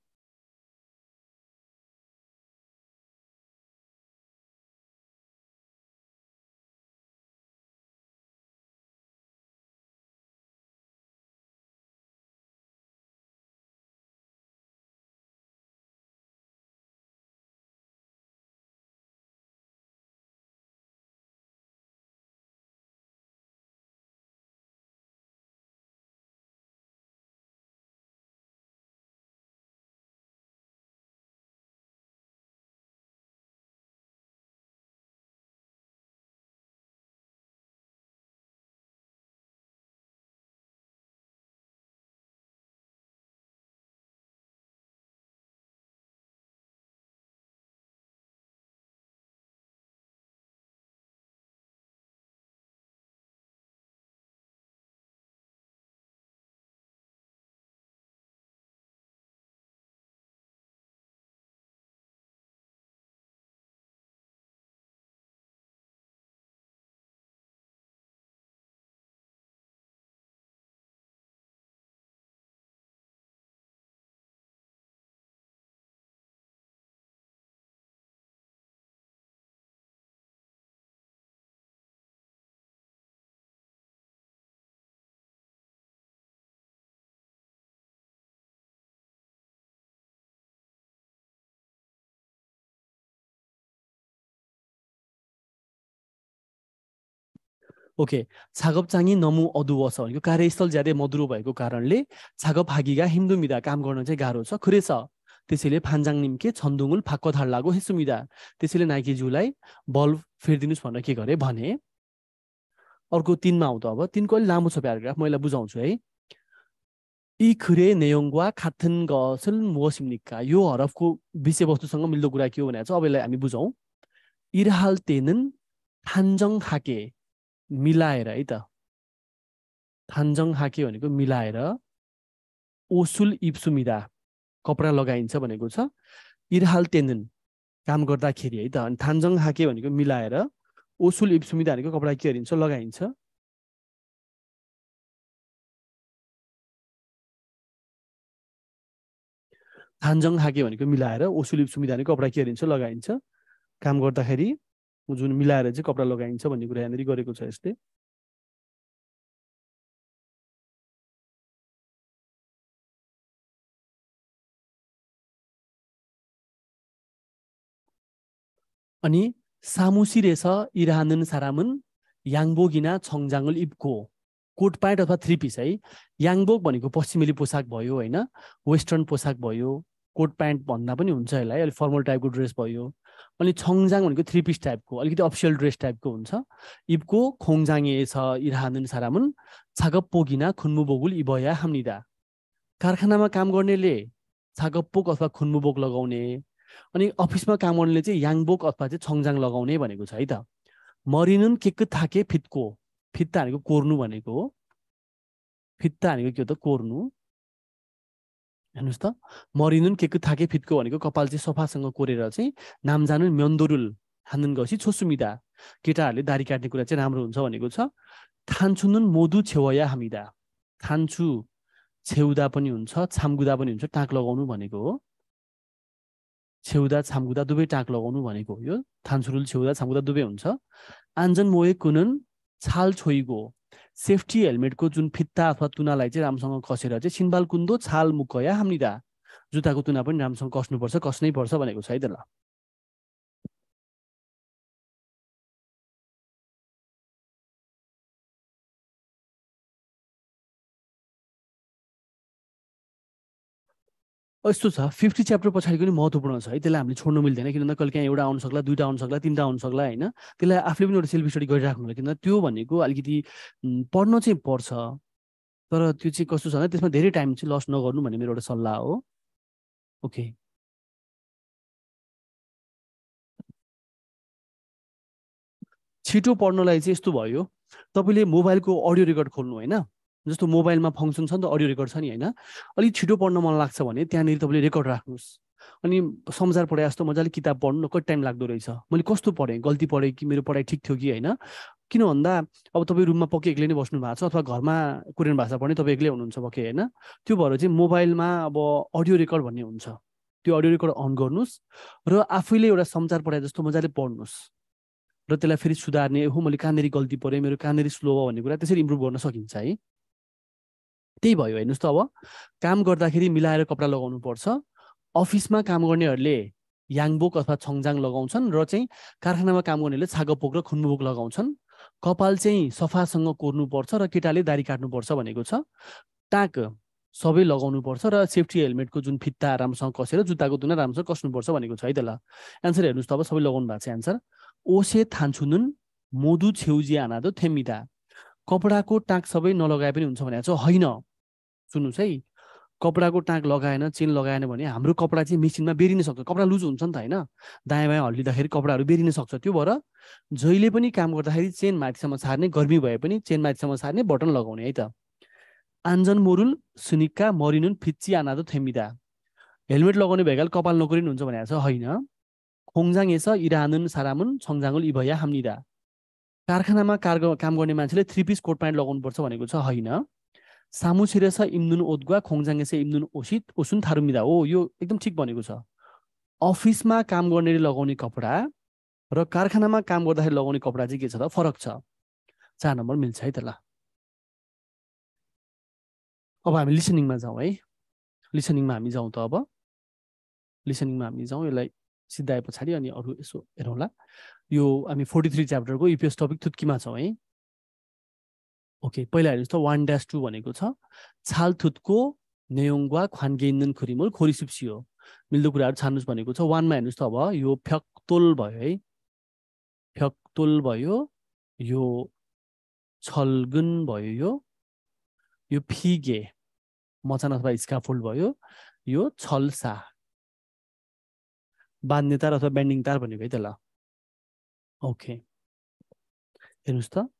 चाङी नमु 너무 छ 그러니까 कार्यस्थल ज्यादै मधुरो भएको कारणले छागप 작업하기가 힘듭니다. काम गर्न चाहिँ गाह्रो छ. छ त्यसैले फान्जाङ निम्के छन्दुङुल फाक्क लागो हेसुमिदा त्यसैले नाइकीज्यूलाई बल्ब फेरिदिनुहोस् भनेर के गरेँ भने अर्को तिनमा आउँछ अब तिनको अलिक लामो छ प्याराग्राफ म यसलाई बुझाउँछु है इखुरे नेयोङ्वा खाथन गसल मोसिमनिक्का यो हरफको विषयवस्तुसँग मिल्दो कुरा के हो भनेर चाहिँ अब यसलाई हामी बुझौँ इरहाल तेनन थान्जङ हाके मिलाएर है त थान्जङ हाके भनेको मिलाएर ओसुल इप्सुमिदा कपडा लगाइन्छ भनेको छ इरहाल तेन्दन काम गर्दाखेरि है त अनि थान्जङ हाके भनेको मिलाएर ओसुल इप्सुमिदा भनेको कपडा के गरिन्छ लगाइन्छ थान्जङ हाके भनेको मिलाएर ओसुल इप्सुमिदा भनेको कपडा के गरिन्छ लगाइन्छ काम गर्दाखेरि जुन मिलाएर चाहिँ कपडा लगाइन्छ भन्ने कुरा यहाँनिर गरेको छ यसले अनि सामुसी रहेछ इरान सारामुन याङबोगिना गिना इपको कोट प्यान्ट अथवा थ्री पिस है याङबोग भनेको पश्चिमेली पोसाक भयो होइन वेस्टर्न पोसाक भयो कोट प्यान्ट भन्दा पनि हुन्छ यसलाई अलिक फर्मल टाइपको ड्रेस भयो अनि छङजाङ भनेको थ्री पिस टाइपको अलिकति अफिसियल ड्रेस टाइपको हुन्छ इबको खोङजाङे छ इराहादन सारामुन छाग पोगिना खुन्मु बोगुल इबया हाम्निदा कारखानामा काम गर्नेले छाग अथवा खुन्मु बोक लगाउने अनि अफिसमा काम गर्नेले चाहिँ याङबोक अथवा चाहिँ छङजाङ लगाउने भनेको छ है त मरिनुन के थाके फित्को फित्ता भनेको कोर्नु भनेको हो फित्ता भनेको के हो त कोर्नु हेर्नुहोस् त मरिनुन केकु थाके फिटको भनेको कपाल चाहिँ सफासँग कोरेर चाहिँ नाम जानु म्यन्दोरुल हान्दुन गएपछि छोसुमिदा केटाहरूले दारी काट्ने कुरा चाहिँ राम्रो हुन्छ भनेको छ थान्छुनुन मोदु छेवया हामीदा थान्छु छेउदा पनि हुन्छ छामगुदा पनि हुन्छ टाँक लगाउनु भनेको हो छेउदा छामगुदा दुवै टाँक लगाउनु भनेको हो यो थान्सुरुल छेउदा छामगुदा दुवै हुन्छ आन्जन मोए कुनन छाल छोइगो सेफ्टी हेलमेटको जुन फित्ता अथवा तुनालाई चाहिँ राम्रोसँग कसेर चाहिँ सिन्बाल कुन्दो छाल मुख या हाम्निदा जुत्ताको तुना पनि राम्रोसँग कस्नुपर्छ कस्नै पर्छ भनेको छ है त ल यस्तो छ फिफ्टी च्याप्टर पछाडि पनि महत्त्वपूर्ण छ है त्यसलाई हामीले छोड्नु मिल्दैन किनभने कहिले काहीँ एउटा आउनु सक्ला दुईवटा आउनु सक्ला तिनवटा आउनु सक्ला होइन त्यसलाई आफूले पनि एउटा सेल्फ स्टडी गरिराख्नु होला किनभने त्यो भनेको अलिकति पढ्न चाहिँ पर्छ तर त्यो चाहिँ कस्तो छ भने त्यसमा धेरै टाइम चाहिँ लस नगर्नु भन्ने मेरो एउटा सल्लाह हो ओके छिटो पढ्नलाई चाहिँ यस्तो भयो तपाईँले मोबाइलको अडियो रेकर्ड खोल्नु होइन जस्तो मोबाइलमा फङ्सन छ नि त अडियो रेकर्ड छ नि होइन अलिक छिटो पढ्न मन लाग्छ भने त्यहाँनिर तपाईँले रेकर्ड राख्नुहोस् अनि संसार पढाए जस्तो मजाले किताब पढ्नु कति टाइम लाग्दो रहेछ मैले कस्तो पढेँ गल्ती पढेँ कि मेरो पढाइ ठिक थियो कि होइन किन भन्दा अब तपाईँ रुममा पक्कै एक्लै नै बस्नु भएको छ अथवा घरमा कोरियन भाषा पढ्ने तपाईँ एक्लै हुनुहुन्छ पक्कै होइन त्यो भएर चाहिँ मोबाइलमा अब अडियो रेकर्ड भन्ने हुन्छ त्यो अडियो रेकर्ड अन गर्नुहोस् र आफैले एउटा संसार पढाए जस्तो मजाले पढ्नुहोस् र त्यसलाई फेरि सुधार्ने हो मैले कहाँनिर गल्ती परेँ मेरो कहाँनिर स्लो भयो भन्ने कुरा त्यसरी इम्प्रुभ गर्न सकिन्छ है त्यही भयो हेर्नुहोस् त अब काम गर्दाखेरि मिलाएर कपडा लगाउनु पर्छ अफिसमा काम गर्नेहरूले याङबोक अथवा छङजाङ लगाउँछन् र चाहिँ कारखानामा काम गर्नेहरूले छागोपोक र खुनबोक लगाउँछन् कपाल चाहिँ सफासँग कोर्नुपर्छ र केटाले दारी काट्नुपर्छ भनेको छ टाक सबै लगाउनुपर्छ र सेफ्टी हेलमेटको जुन फित्ता राम्रोसँग कसेर जुत्ताको दुना राम्रोसँग कस्नुपर्छ भनेको छ है त ल एन्सर हेर्नुहोस् त अब सबै लगाउनु भएको छ एन्सर ओसे थान्छुनुन मोदु छेउजी आनादो थेमिदा कपडाको टाक सबै नलगाए पनि हुन्छ भनेको छ होइन सुन्नुहोस् है कपडाको टाँक लगाएन चेन लगाएन भने हाम्रो कपडा चाहिँ मेसिनमा बेरिन सक्छ कपडा लुज हुन्छ नि त होइन दायाँ बायाँ हल्लिँदाखेरि कपडाहरू बेरिन सक्छ त्यो भएर जहिले पनि काम गर्दाखेरि चेन माथिसम्म सार्ने गर्मी भए पनि चेन माथिसम्म सार्ने बटन लगाउने है त आन्जन मोरुल सुनिक्का मरिनुन फिच्ची आनादो थेम्बिदा हेलमेट लगाउने भएकाले कपाल नोकरिनु हुन्छ भनेको छ होइन खोङजाङ एस इरानुन सारामुन छङजाङुल इभया हामनिदा कारखानामा कार काम गर्ने मान्छेले थ्री पिस कोट प्यान्ट लगाउनुपर्छ भनेको छ होइन इम्दुन ओद्गुवा खोङजाङ छ इम्दुन ओसित ओसुन थारुमिदा हो यो एकदम ठिक भनेको छ अफिसमा काम गर्नेले लगाउने कपडा र कारखानामा काम गर्दाखेरि लगाउने कपडा चाहिँ के छ त फरक छ चार नम्बर मिल्छ है त ल अब हामी लिसनिङमा जाउँ है लिसनिङमा हामी जाउँ त अब लिसनिङमा हामी जाउँ यसलाई सिद्धाए पछाडि अनि अरू यसो हेरौँला यो हामी फोर्टी थ्री च्याप्टरको युपिएस टपिक थुत्कीमा छौँ है ओके पहिला हेर्नुहोस् त वान ड्यास टू भनेको छ छालथुतको खानगे ख्वानगेन्दन खुरिमोल खोरिसिप्सी हो मिल्दो कुराहरू छान्नुहोस् भनेको छ वानमा हेर्नुहोस् त अब यो फ्याक्तोल भयो है फ्याक्तोल भयो यो छलगुन भयो यो यो फिगे मचान अथवा स्काफोल्ड भयो यो छलसा बाँध्ने तार अथवा ब्यान्डिङ तार भनेको है ल ओके हेर्नुहोस् त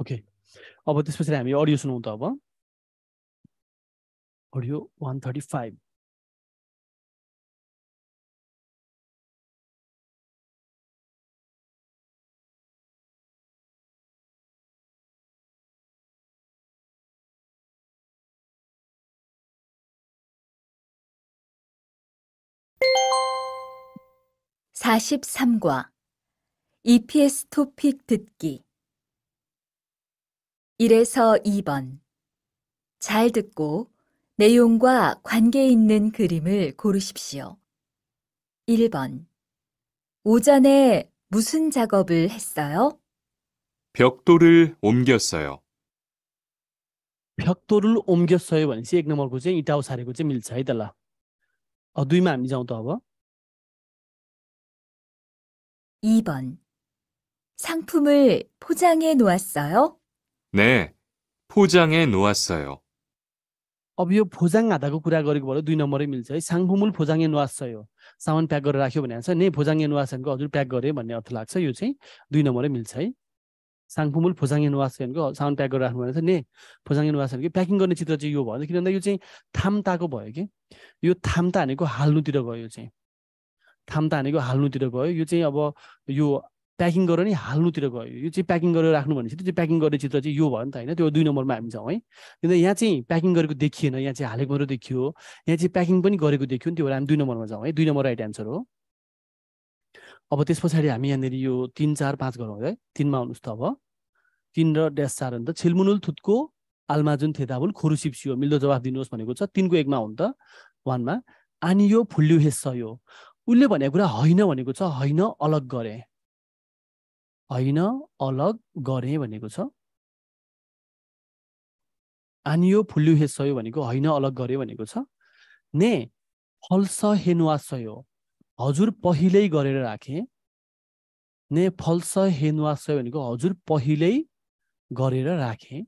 ओके अब त्यस पछाडि हामी अडियो सुनौँ त अब audio one thirty five (43과) EPS 토픽 듣기 1에서 2번. 잘 듣고 내용과 관계 있는 그림을 고르십시오. 1번. 오전에 무슨 작업을 했어요? 벽돌을 옮겼어요. 벽돌을 옮겼어요. भनेपछि एक नम्बरको चाहिँ इँटा उ स ा र 2번. 상품을 포장해 놓았어요? 네, 포장해 놓았어요. अब यो भोजाङ आधाको कुरा गरेको भएर दुई नम्बरै मिल्छ है साङ्खुमुल भोजाङ एनुवास छ यो सामान प्याक गरेर राख्यो भने आउँछ ने भोजाङ एनुवासनको हजुर प्याक गरेँ भन्ने अर्थ लाग्छ यो चाहिँ दुई नम्बरै मिल्छ है साङ्खुमुल फोजाङ एनुवासनको सामान प्याक गरेर राख्नु भने चाहिँ ने फोजाङ एनुवासनको प्याकिङ गर्ने चित्र चाहिँ यो भयो किन भन्दा यो चाहिँ थाम्ताको भयो कि यो थाम्ता भनेको हाल्नुतिर गयो यो चाहिँ थाम्ता हानेको हाल्नुतिर गयो यो चाहिँ अब यो प्याकिङ गरेर नि हाल्नुतिर गयो यो चाहिँ प्याकिङ गरेर राख्नु भनेपछि त्यो प्याकिङ गर्ने चित्र चाहिँ यो भयो नि त होइन त्यो दुई नम्बरमा हामी छौँ है किन यहाँ चाहिँ प्याकिङ गरेको देखिएन यहाँ चाहिँ हालेको मात्रै देखियो यहाँ चाहिँ प्याकिङ पनि गरेको देखियो नि त्यो भएर हामी दुई नम्बरमा जाउँ है दुई नम्बर राइट एन्सर हो अब त्यस पछाडि हामी यहाँनिर यो तिन चार पाँच गरौँ है तिनमा आउनुहोस् त अब तिन र ड्यास चार त छिलमुनुल थुतको आल्माजुन थेताबुल खोरु सिप्सियो मिल्दो जवाफ दिनुहोस् भनेको छ तिनको एकमा हो नि त वानमा आनियो फुल्यो हेस्स यो उसले भनेको कुरा होइन भनेको छ होइन अलग गरेँ होइन अलग गरेँ भनेको छ आनियो फुल्यु हे सयो भनेको होइन अलग गरेँ भनेको छ ने फल्स हेनुवा सयो हजुर पहिल्यै गरेर राखे ने फल्स हेनुवा सयो भनेको हजुर पहिल्यै गरेर राखे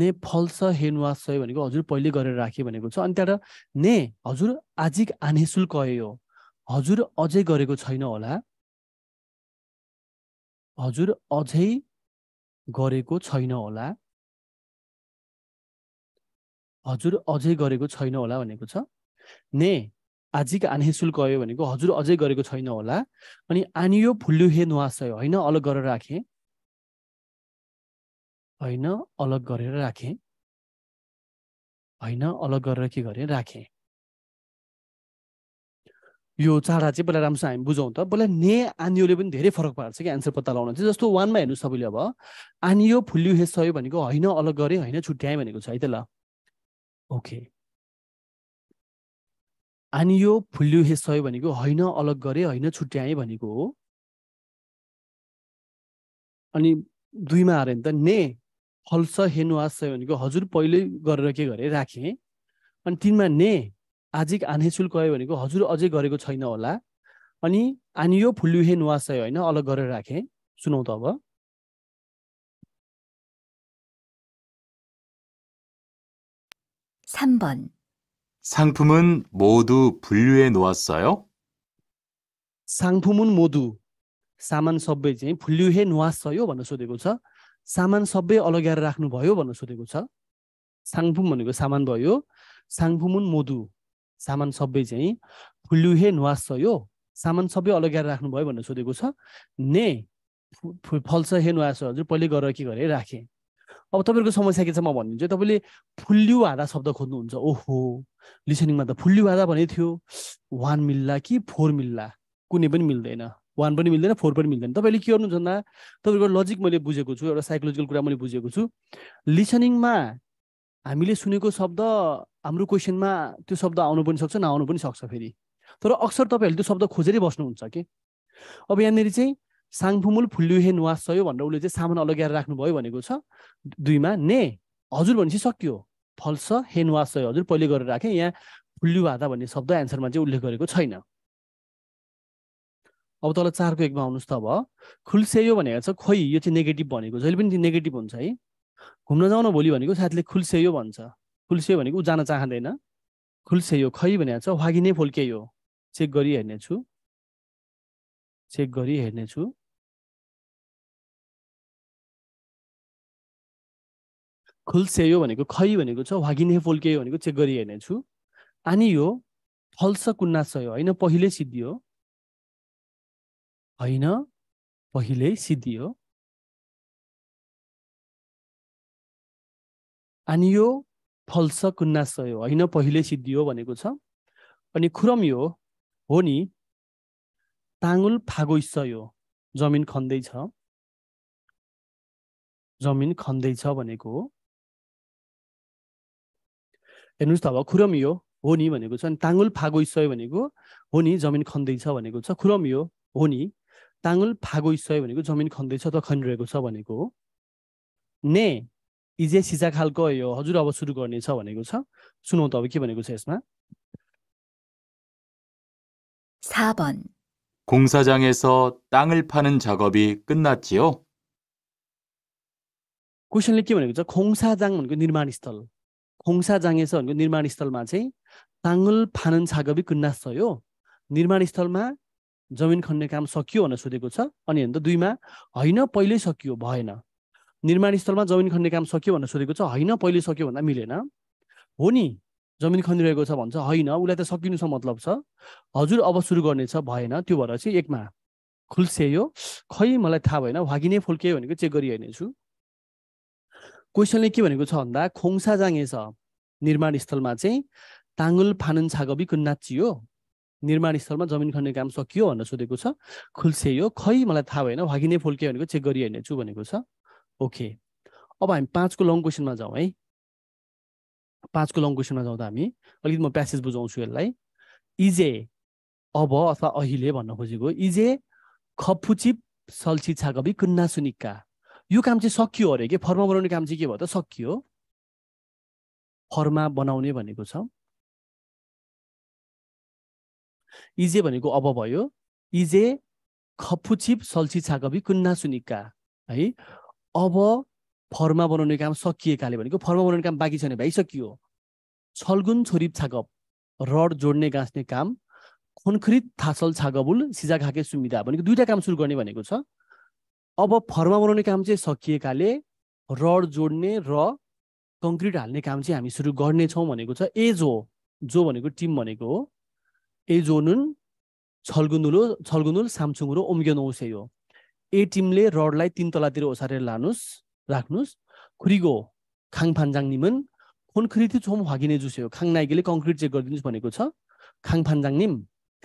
ने फल्स हेनुवा सय भनेको हजुर पहिले गरेर राखेँ भनेको छ अनि त्यहाँबाट ने हजुर आजिक आनेसुल कयो हजुर अझै गरेको छैन होला हजुर अझै गरेको छैन होला हजुर अझै गरेको छैन होला भनेको छ ने आजिक आनेसुल गयो भनेको हजुर अझै गरेको छैन होला अनि आनियो फुल्यो हे नुहासयो होइन अलग गरेर राखे होइन अलग गरेर राखे होइन अलग गरेर के गरेँ राखेँ यो चाडा चाहिँ पहिला राम्रोसँग हामी बुझौँ त पहिला ने आनियोले पनि धेरै फरक पार्छ कि एन्सर पत्ता लगाउन चाहिँ जस्तो वानमा हेर्नुहोस् तपाईँले अब आनियो फुल्यो सयो भनेको होइन अलग गरेँ होइन छुट्याएँ भनेको छ है त ल ओके आनियो फुल्यो हेस्यो भनेको होइन अलग गरेँ होइन छुट्याएँ भनेको हो अनि दुईमा आएर नि त ने फल्स हेनुवास भनेको हजुर पहिल्यै गरेर के गरेँ राखेँ अनि तिनमा ने 아직 안 해줄 거예요 भनेको हजुर अझै गरेको छैन होला अनि आनियो फुल्युहे नुवासय होइन अलग गरेर राखेँ सुनौ त अब 삼번 상품은 모두 분류해 놓았어요? 상품은 모두 सामान सबै चाहिँ फुल्युहे नुवासयो भनेर सोधेको छ सामान सबै अलग्याएर राख्नुभयो भनेर सोधेको छ साङफुम भनेको सामान भयो साङफुमुन मोदु सामान सबै चाहिँ हे नुवास यो सामान सबै अलग्याएर राख्नुभयो भनेर सोधेको छ ने फल्छ हे नुहास हजुर पहिले गरेर के गरेँ राखेँ अब तपाईँको समस्या के छ म भनिदिन्छु तपाईँले फुल्यु आधा शब्द खोज्नुहुन्छ ओहो लिसनिङमा त फुल्यु आधा भनेको थियो वान मिल्ला कि फोर मिल्ला कुनै पनि मिल्दैन वान पनि मिल्दैन फोर पनि मिल्दैन तपाईँले के गर्नुहुन्छ भन्दा तपाईँको लजिक मैले बुझेको छु एउटा साइकोलोजिकल कुरा मैले बुझेको छु लिसनिङमा हामीले सुनेको शब्द हाम्रो क्वेसनमा त्यो शब्द आउनु पनि सक्छ नआउनु पनि सक्छ फेरि तर अक्सर तपाईँहरूले त्यो शब्द खोजेरै बस्नुहुन्छ कि अब यहाँनिर चाहिँ साङफुमुल फुल्युहे नुवास सयो भनेर उसले चाहिँ सामान अलग्याएर राख्नुभयो भनेको छ दुईमा ने हजुर भनेपछि सकियो फल्स हे नुवास सयो हजुर पहिले गरेर राखेँ यहाँ फुल्यु फुल्युवादा भन्ने शब्द एन्सरमा चाहिँ उल्लेख गरेको छैन अब तल चारको एकमा आउनुहोस् त अब खुल्सेयो भनेको छ खोइ यो चाहिँ नेगेटिभ भनेको जहिले पनि नेगेटिभ हुन्छ है घुम्न जाउन भोलि भनेको साथीले खुल्सेयो भन्छ खुल्से भनेको ऊ जान चाहँदैन खुल्से यो खै भनेको छ नै फोल्के यो चेक गरी हेर्नेछु चेक गरी हेर्नेछु खुल्से यो भनेको खै भनेको छ वागिने फोल्के यो भनेको चेक गरी हेर्नेछु अनि यो फल्स कुन्नासयो होइन पहिले सिद्धियो होइन पहिले सिद्धियो अनि यो फल्स कुन्नासयो होइन पहिले सिद्धियो भनेको छ अनि खुरम यो हो नि ताङ्गुल फागोइसयो जमिन खन्दैछ जमिन खन्दैछ भनेको हो हेर्नुहोस् त अब खुरम यो हो नि भनेको छ अनि ताङुल फागोइसयो भनेको हो नि जमिन खन्दैछ भनेको छ खुरम यो हो नि ताङुल भनेको जमिन खन्दैछ त खनिरहेको छ भनेको हो ने इजे सिसा खालको यो हजुर अब सुरु गर्नेछ भनेको छ सुनौ त अब के भनेको छ यसमा 4번 공사장에서 땅을 파는 작업이 끝났지요? क्वेसनले के भनेको छ 공사장 भनेको निर्माणस्थल 공사장에서 भनेको निर्माणस्थलमा चाहिँ ताङ्गल फानन छागबी 끝났어요 निर्माणस्थलमा जमिन खन्ने काम सकियो भनेर सोधेको छ अनि अन्त दुईमा होइन पहिल्यै सकियो भएन निर्माण स्थलमा जमिन खन्ने काम सक्यो भनेर सोधेको छ होइन पहिले सक्यो भन्दा मिलेन हो नि जमिन खनिरहेको छ भन्छ होइन उसलाई त सकिनु छ मतलब छ हजुर अब सुरु गर्ने छ भएन त्यो भएर चाहिँ एकमा खुल्से यो खै मलाई थाहा भएन नै फुल्के भनेको चेक गरिहाल्ने छु क्वेसनले के भनेको छ भन्दा खोङसा जाँगे छ निर्माण स्थलमा चाहिँ ताङ्गुल फानन छागबीको नाचियो निर्माण स्थलमा जमिन खन्ने काम सकियो भनेर सोधेको छ खुल्से यो खै मलाई थाहा भएन नै फुल्के भनेको चेक गरिहाल्ने छु भनेको छ ओके अब हामी पाँचको लङ क्वेसनमा जाउँ है पाँचको लङ क्वेसनमा जाउँदा हामी अलिकति म प्यासेज बुझाउँछु यसलाई इजे अब अथवा अहिले भन्न खोजेको इजे खप्फुचिप सल्छी कवि कुन्ना सुनिक्का यो काम चाहिँ सकियो अरे के फर्मा बनाउने काम चाहिँ के भयो त सकियो फर्मा बनाउने भनेको छ इजे भनेको अब भयो इजे खप्फुचिप सल्छी कवि कुन्ना सुनिक्का है अब फर्मा बनाउने काम सकिएकाले भनेको फर्मा बनाउने काम बाँकी छैन भाइ सकियो छलगुन छोरी छागप रड जोड्ने गाँच्ने काम खुनखरित थासल छागबुल सिजा खाके सुविधा भनेको दुईवटा काम सुरु गर्ने भनेको छ अब फर्मा बनाउने काम चाहिँ सकिएकाले रड जोड्ने र कङ्क्रिट हाल्ने काम चाहिँ हामी सुरु गर्नेछौँ भनेको छ एज हो जो भनेको टिम भनेको हो एजोनुन छलगुनुलो छलगुनुल सामसुङरो ओम्ग्योनौसे हो ए टिमले रडलाई तिन तलातिर ओसारेर लानुहोस् राख्नुहोस् खुरीगो खाङ फान्जाङ निमन थियो छोम फाकिने जुस्यो खाङ नाइकेले कङ्क्रिट चेक गरिदिनुहोस् भनेको छ खाङ फान्जाङ निम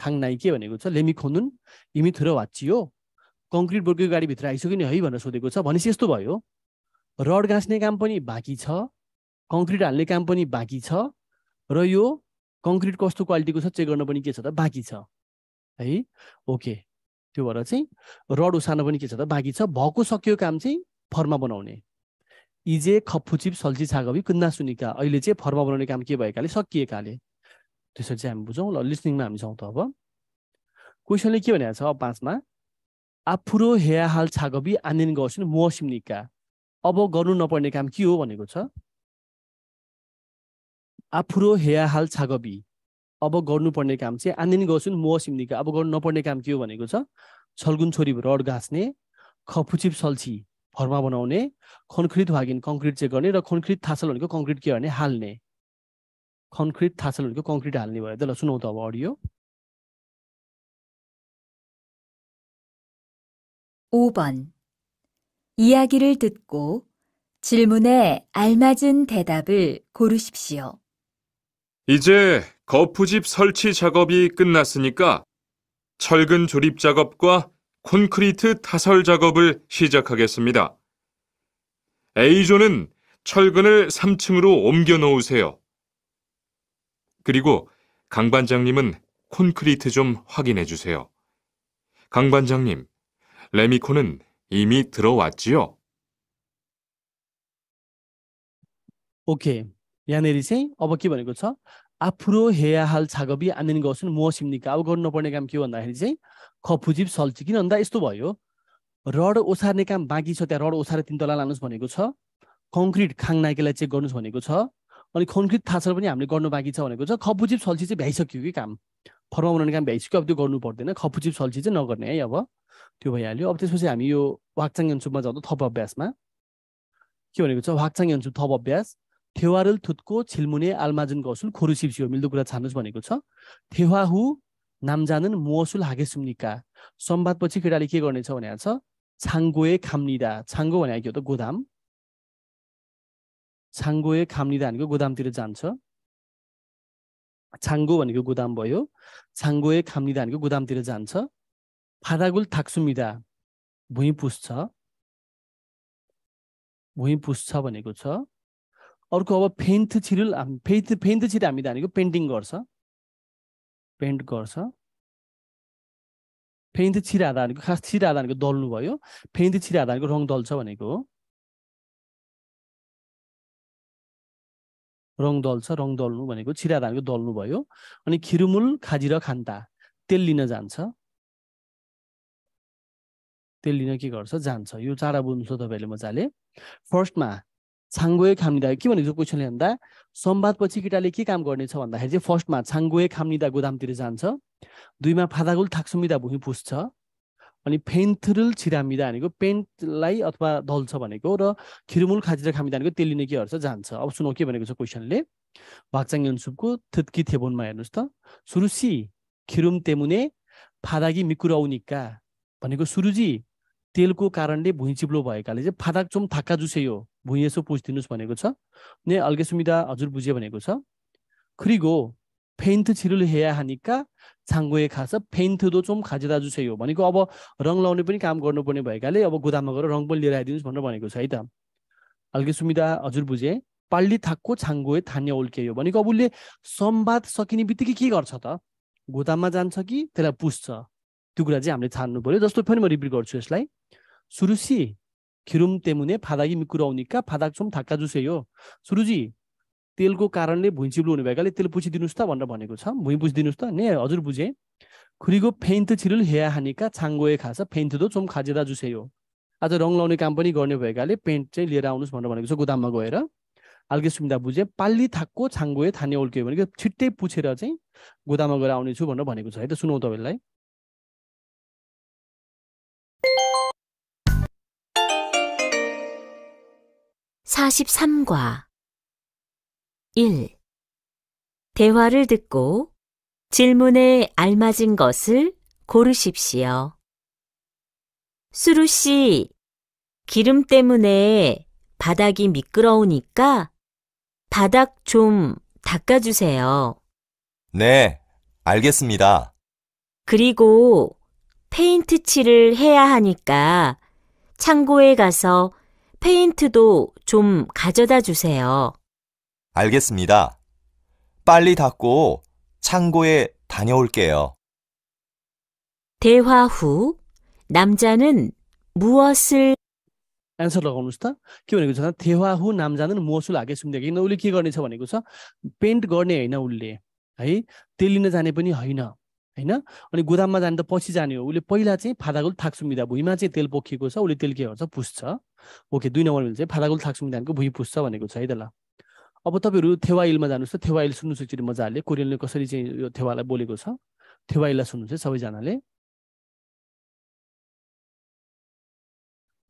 खाङ नाइके भनेको छ लेमी खोनुन हिमी थुरो हाचियो कङ्क्रिट बोर्डको गाडीभित्र आइसक्यो नि है भनेर सोधेको छ भनेपछि यस्तो भयो रड गाँच्ने काम पनि बाँकी छ कङ्क्रिट हाल्ने काम पनि बाँकी छ र यो कङ्क्रिट कस्तो क्वालिटीको छ चेक गर्न पनि के छ त बाँकी छ है ओके त्यो भएर चाहिँ रड उसार्न पनि के छ त बाँकी छ भएको सकियो काम चाहिँ फर्मा बनाउने इजे खप्फुचिप सल्छी छागवी कुन्दा सुनिका अहिले चाहिँ फर्मा बनाउने काम के भएकाले सकिएकाले त्यसरी चाहिँ हामी बुझौँ ल लिसनिङमा हामी जाउँ त अब क्वेसनले के भनेको छ अब पाँचमा आफुरो हेयाहाल छागबी गर्छु नि मौसिम निका अब गर्नु नपर्ने काम के हो भनेको छ आफुरो हेयाहाल छागबी अब गर्नुपर्ने काम चाहिँ आन्देन गर्छु मोह सिम्निका अब गर्नु नपर्ने काम के हो भनेको छ छल्गुन छोरी रड घाँस्ने खफुचिप सल्छी फर्मा बनाउने कन्क्रिट भागिन कङ्क्रिट चाहिँ गर्ने र कङ्क्रिट थासल भनेको कङ्क्रिट के भने हाल्ने कङ्क्रिट थासल भनेको कङ्क्रिट हाल्ने भयो त ल सुनौ त अब अडियो 오번 이야기를 듣고 질문에 알맞은 대답을 고르십시오. 이제 거푸집 설치 작업이 끝났으니까 철근 조립 작업과 콘크리트 타설 작업을 시작하겠습니다. A조는 철근을 3층으로 옮겨 놓으세요. 그리고 강 반장님은 콘크리트 좀 확인해 주세요. 강 반장님, 레미코는 이미 들어왔지요? 오케이. यहाँनिर चाहिँ अब के भनेको छ हेया हेयाहाल छागबी आन्दिन गौसन म सिम्निका अब गर्नुपर्ने काम के हो भन्दाखेरि चाहिँ खपुजिप सल्छी किन भन्दा यस्तो भयो रड ओसार्ने काम बाँकी छ त्यहाँ रड ओसारेर तिन तला लानुहोस् भनेको छ कङ्क्रिट खाङनाइकेलाई चेक गर्नुहोस् भनेको छ अनि कङ्क्रिट थासल पनि हामीले गर्नु बाँकी छ भनेको छ खपुजिब सल्ची चाहिँ भ्याइसक्यो कि काम फर्मा बनाउने काम भ्याइसक्यो अब त्यो गर्नु पर्दैन खपुजिब सल्ची चाहिँ नगर्ने है अब त्यो भइहाल्यो अब त्यसपछि हामी यो वाक्चाङ यन्सुपमा जाँदा थप अभ्यासमा के भनेको छ वाक्चाङ अनुसुप थप अभ्यास 대화를 듣고 질문에 알맞은 것을 고르십시오. 밀도그라츠 하는 भनेको छ 대화 후 남자는 무엇을 하겠습니까? 선밭पछि केटाले के गर्नेछ भनेको छ 창고에 갑니다. 창고 भनेको के हो त गोदाम. 창고에 갑니다 भनेको गोदामतिर जान्छ. 창고 भनेको गोदाम भयो. 창고에 갑니다 भनेको गोदामतिर जान्छ. 바닥을 닦습니다. भुइँ पुस्छ. भुइँ पुस्छ भनेको छ. अर्को अब फेन्थ छिरुल फेन्थ फेन्थ छिर हामी धानेको पेन्टिङ गर्छ पेन्ट गर्छ फेन्थ छिरा धानेको खास छिरा धानेको दल्नु भयो फेन्थ छिरा धानेको रङ दल्छ भनेको हो रङ दल्छ रङ दल्नु भनेको छिरा धानेको दल्नु भयो अनि खिरुमुल खाजिर खान्ता तेल लिन जान्छ तेल लिन के गर्छ जान्छ यो चारा बुझ्नु छ तपाईँहरूले मजाले फर्स्टमा छाङ्गोए खाम्निदा के भनेको क्वेसनले भन्दा संवादपछि केटाले के काम गर्नेछ भन्दाखेरि चाहिँ फर्स्टमा छाङ्गोए खाम्निदा गोदामतिर जान्छ दुईमा फादागुल थाक्सुमिदा भुइँ पुस्छ अनि फेन्थुरुल छिरामिदा भनेको पेन्टलाई अथवा दल्छ भनेको र खिरुमुल खातिर खामिदा भनेको त्यसले नै के गर्छ जान्छ अब सुनौ के भनेको छ क्वेसनले भागचाङ यन्सुपको थुत्की थेबोनमा हेर्नुहोस् त सुरुसी खिरुम तेमुने फादागी मिकुराउनिका भनेको सुरुजी तेलको कारणले भुइँ चिप्लो भएकाले चाहिँ फादाक चोम थाक्का जुसे हो भुइँसो पुजिदिनुहोस् भनेको छ ने अल्के सुमिदा हजुर बुझ्यो भनेको छ खुरिगो फेन्थ छिरुल हेया हानिका छाङ्गोए खास फेन्थ दोचोम खाजे दाजु छ यो भनेको अब रङ लाउने पनि काम गर्नुपर्ने भएकाले अब गोदाममा गएर रङ पनि लिएर आइदिनुहोस् भनेर भनेको छ है त अल्के सुमिदा हजुर बुझे पाल्ली थाक्को छाङ्गोए थान्य उल्के यो भनेको अब उसले सम्वाद सकिने बित्तिकै के गर्छ त गोदाममा जान्छ कि त्यसलाई पुस्छ त्यो कुरा चाहिँ हामीले छान्नु पऱ्यो जस्तो फेरि म रिपिट गर्छु यसलाई सुरुसी 기름 때문에 바닥이 미끄러우니까 바닥 좀 닦아주세요. सुरुजी तेलको कारणले भुइँची हुने भएकाले तेल पुछिदिनुहोस् त भनेर भनेको छ भुइँ पुछिदिनुहोस् त ने हजुर बुझेँ खुरीको फेन्थ छिरिल हेया हानिका छाङ्गोए खास फेन्थ दो चोम खाजेदा जुसे हो आज रङ लाउने काम पनि गर्ने भएकाले पेन्ट चाहिँ लिएर आउनुहोस् भनेर भनेको छ गोदाममा गएर हालके सुविधा बुझेँ पाली थाक्को छाङ्गोए थाने ओल्क्यो भनेको छिट्टै पुछेर चाहिँ गोदाममा गएर आउनेछु भनेर भनेको छ है त सुनौ तपाईँलाई 43과 1. 대화를 듣고 질문에 알맞은 것을 고르십시오. 수루 씨, 기름 때문에 바닥이 미끄러우니까 바닥 좀 닦아주세요. 네, 알겠습니다. 그리고 페인트 칠을 해야 하니까 창고에 가서 페인트도 좀 가져다 주세요. 알겠습니다. 빨리 닫고 창고에 다녀올게요. 대화 후 남자는 무엇을 एन्सर लगाउनुहोस् त के भनेको छ देवा हु नामजान महसुल हाके सुनिदिएको किन उसले के गर्नेछ भनेको छ पेन्ट गर्ने होइन उसले है त्यो लिन जाने पनि होइन होइन अनि गोदाममा जाने त पछि जाने हो उसले पहिला चाहिँ फादागोल थाक्सुमिदा भुइँमा चाहिँ तेल पोखिएको छ उसले तेल के गर्छ पुस्छ ओके दुई नम्बर मिल चाहिँ फादागोल थाक्सुमिदानको भुइँ पुस्छ भनेको छ है त ल अब तपाईँहरू थेवाइलमा जानुहोस् त थेवाइल सुन्नुहोस् एकचोटि मजाले कोरियनले कसरी चाहिँ यो थेवालाई बोलेको छ थेवाइललाई सुन्नुहोस् है सबैजनाले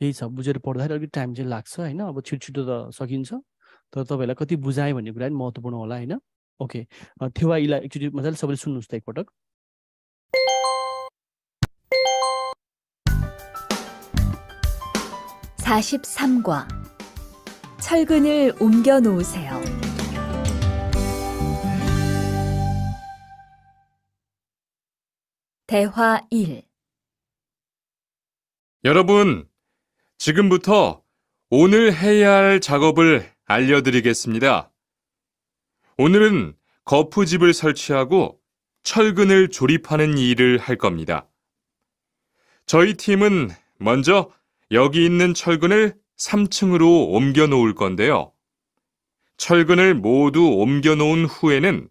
यही छ बुझेर पढ्दाखेरि अलिक टाइम चाहिँ लाग्छ होइन अब छिटो छिटो त सकिन्छ तर तपाईँहरूलाई कति बुझाएँ भन्ने कुरा पनि महत्त्वपूर्ण होला होइन ओके इला एकचोटि मजाले सबैले सुन्नुहोस् त एकपटक 43과 철근을 옮겨 놓으세요. 대화 1 여러분, 지금부터 오늘 해야 할 작업을 알려드리겠습니다. 오늘은 거푸집을 설치하고 철근을 조립하는 일을 할 겁니다. 저희 팀은 먼저 여기 있는 철근을 3층으로 옮겨 놓을 건데요. 철근을 모두 옮겨 놓은 후에는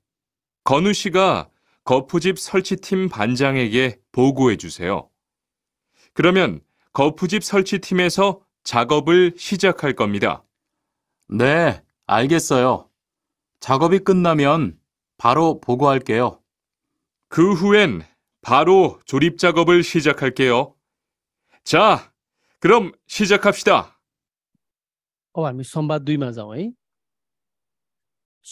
건우 씨가 거푸집 설치팀 반장에게 보고해 주세요. 그러면 거푸집 설치팀에서 작업을 시작할 겁니다. 네, 알겠어요. 작업이 끝나면 바로 보고할게요. 그 후엔 바로 조립 작업을 시작할게요. 자, 그럼 시작합시다. अब हामी सम्वाद दुईमा जाउँ है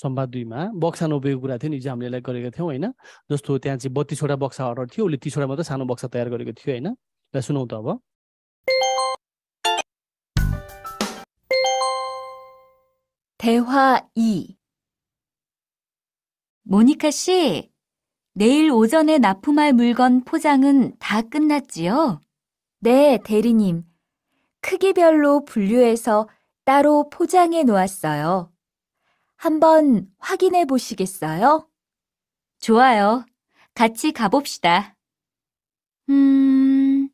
सम्वाद दुईमा बक्सा नबोकेको कुरा थियो नि हिजो हामीले यसलाई गरेका थियौँ होइन जस्तो त्यहाँ चाहिँ बत्तिसवटा बक्सा अर्डर थियो उसले तिसवटा मात्रै सानो बक्सा तयार गरेको थियो होइन ल सुनौ त अब 대화 2 모니카 씨, 내일 오전에 납품할 물건 포장은 다 끝났지요? 네, 대리님. 크기별로 분류해서 따로 포장해 놓았어요. 한번 확인해 보시겠어요? 좋아요. 같이 가봅시다. 음,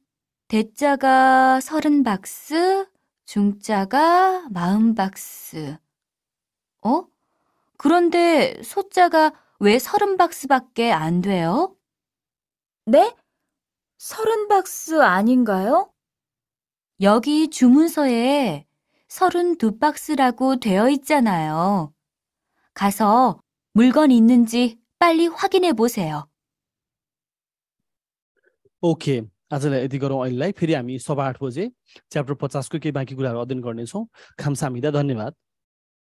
대자가 서른 박스, 중자가 마흔 박스. 어? 그런데 소자가 왜 서른 박스밖에 안 돼요? 네? 서른 박스 아닌가요? 여기 주문서에 32박스라고 되어 있잖아요. 가서 물건 있는지 빨리 확인해 보세요. ओके आजलाई यति गरौँ अहिलेलाई फेरि हामी सभा आठ बजे च्याप्टर पचासको केही बाँकी कुराहरू अध्ययन गर्नेछौँ खाम्सा धन्यवाद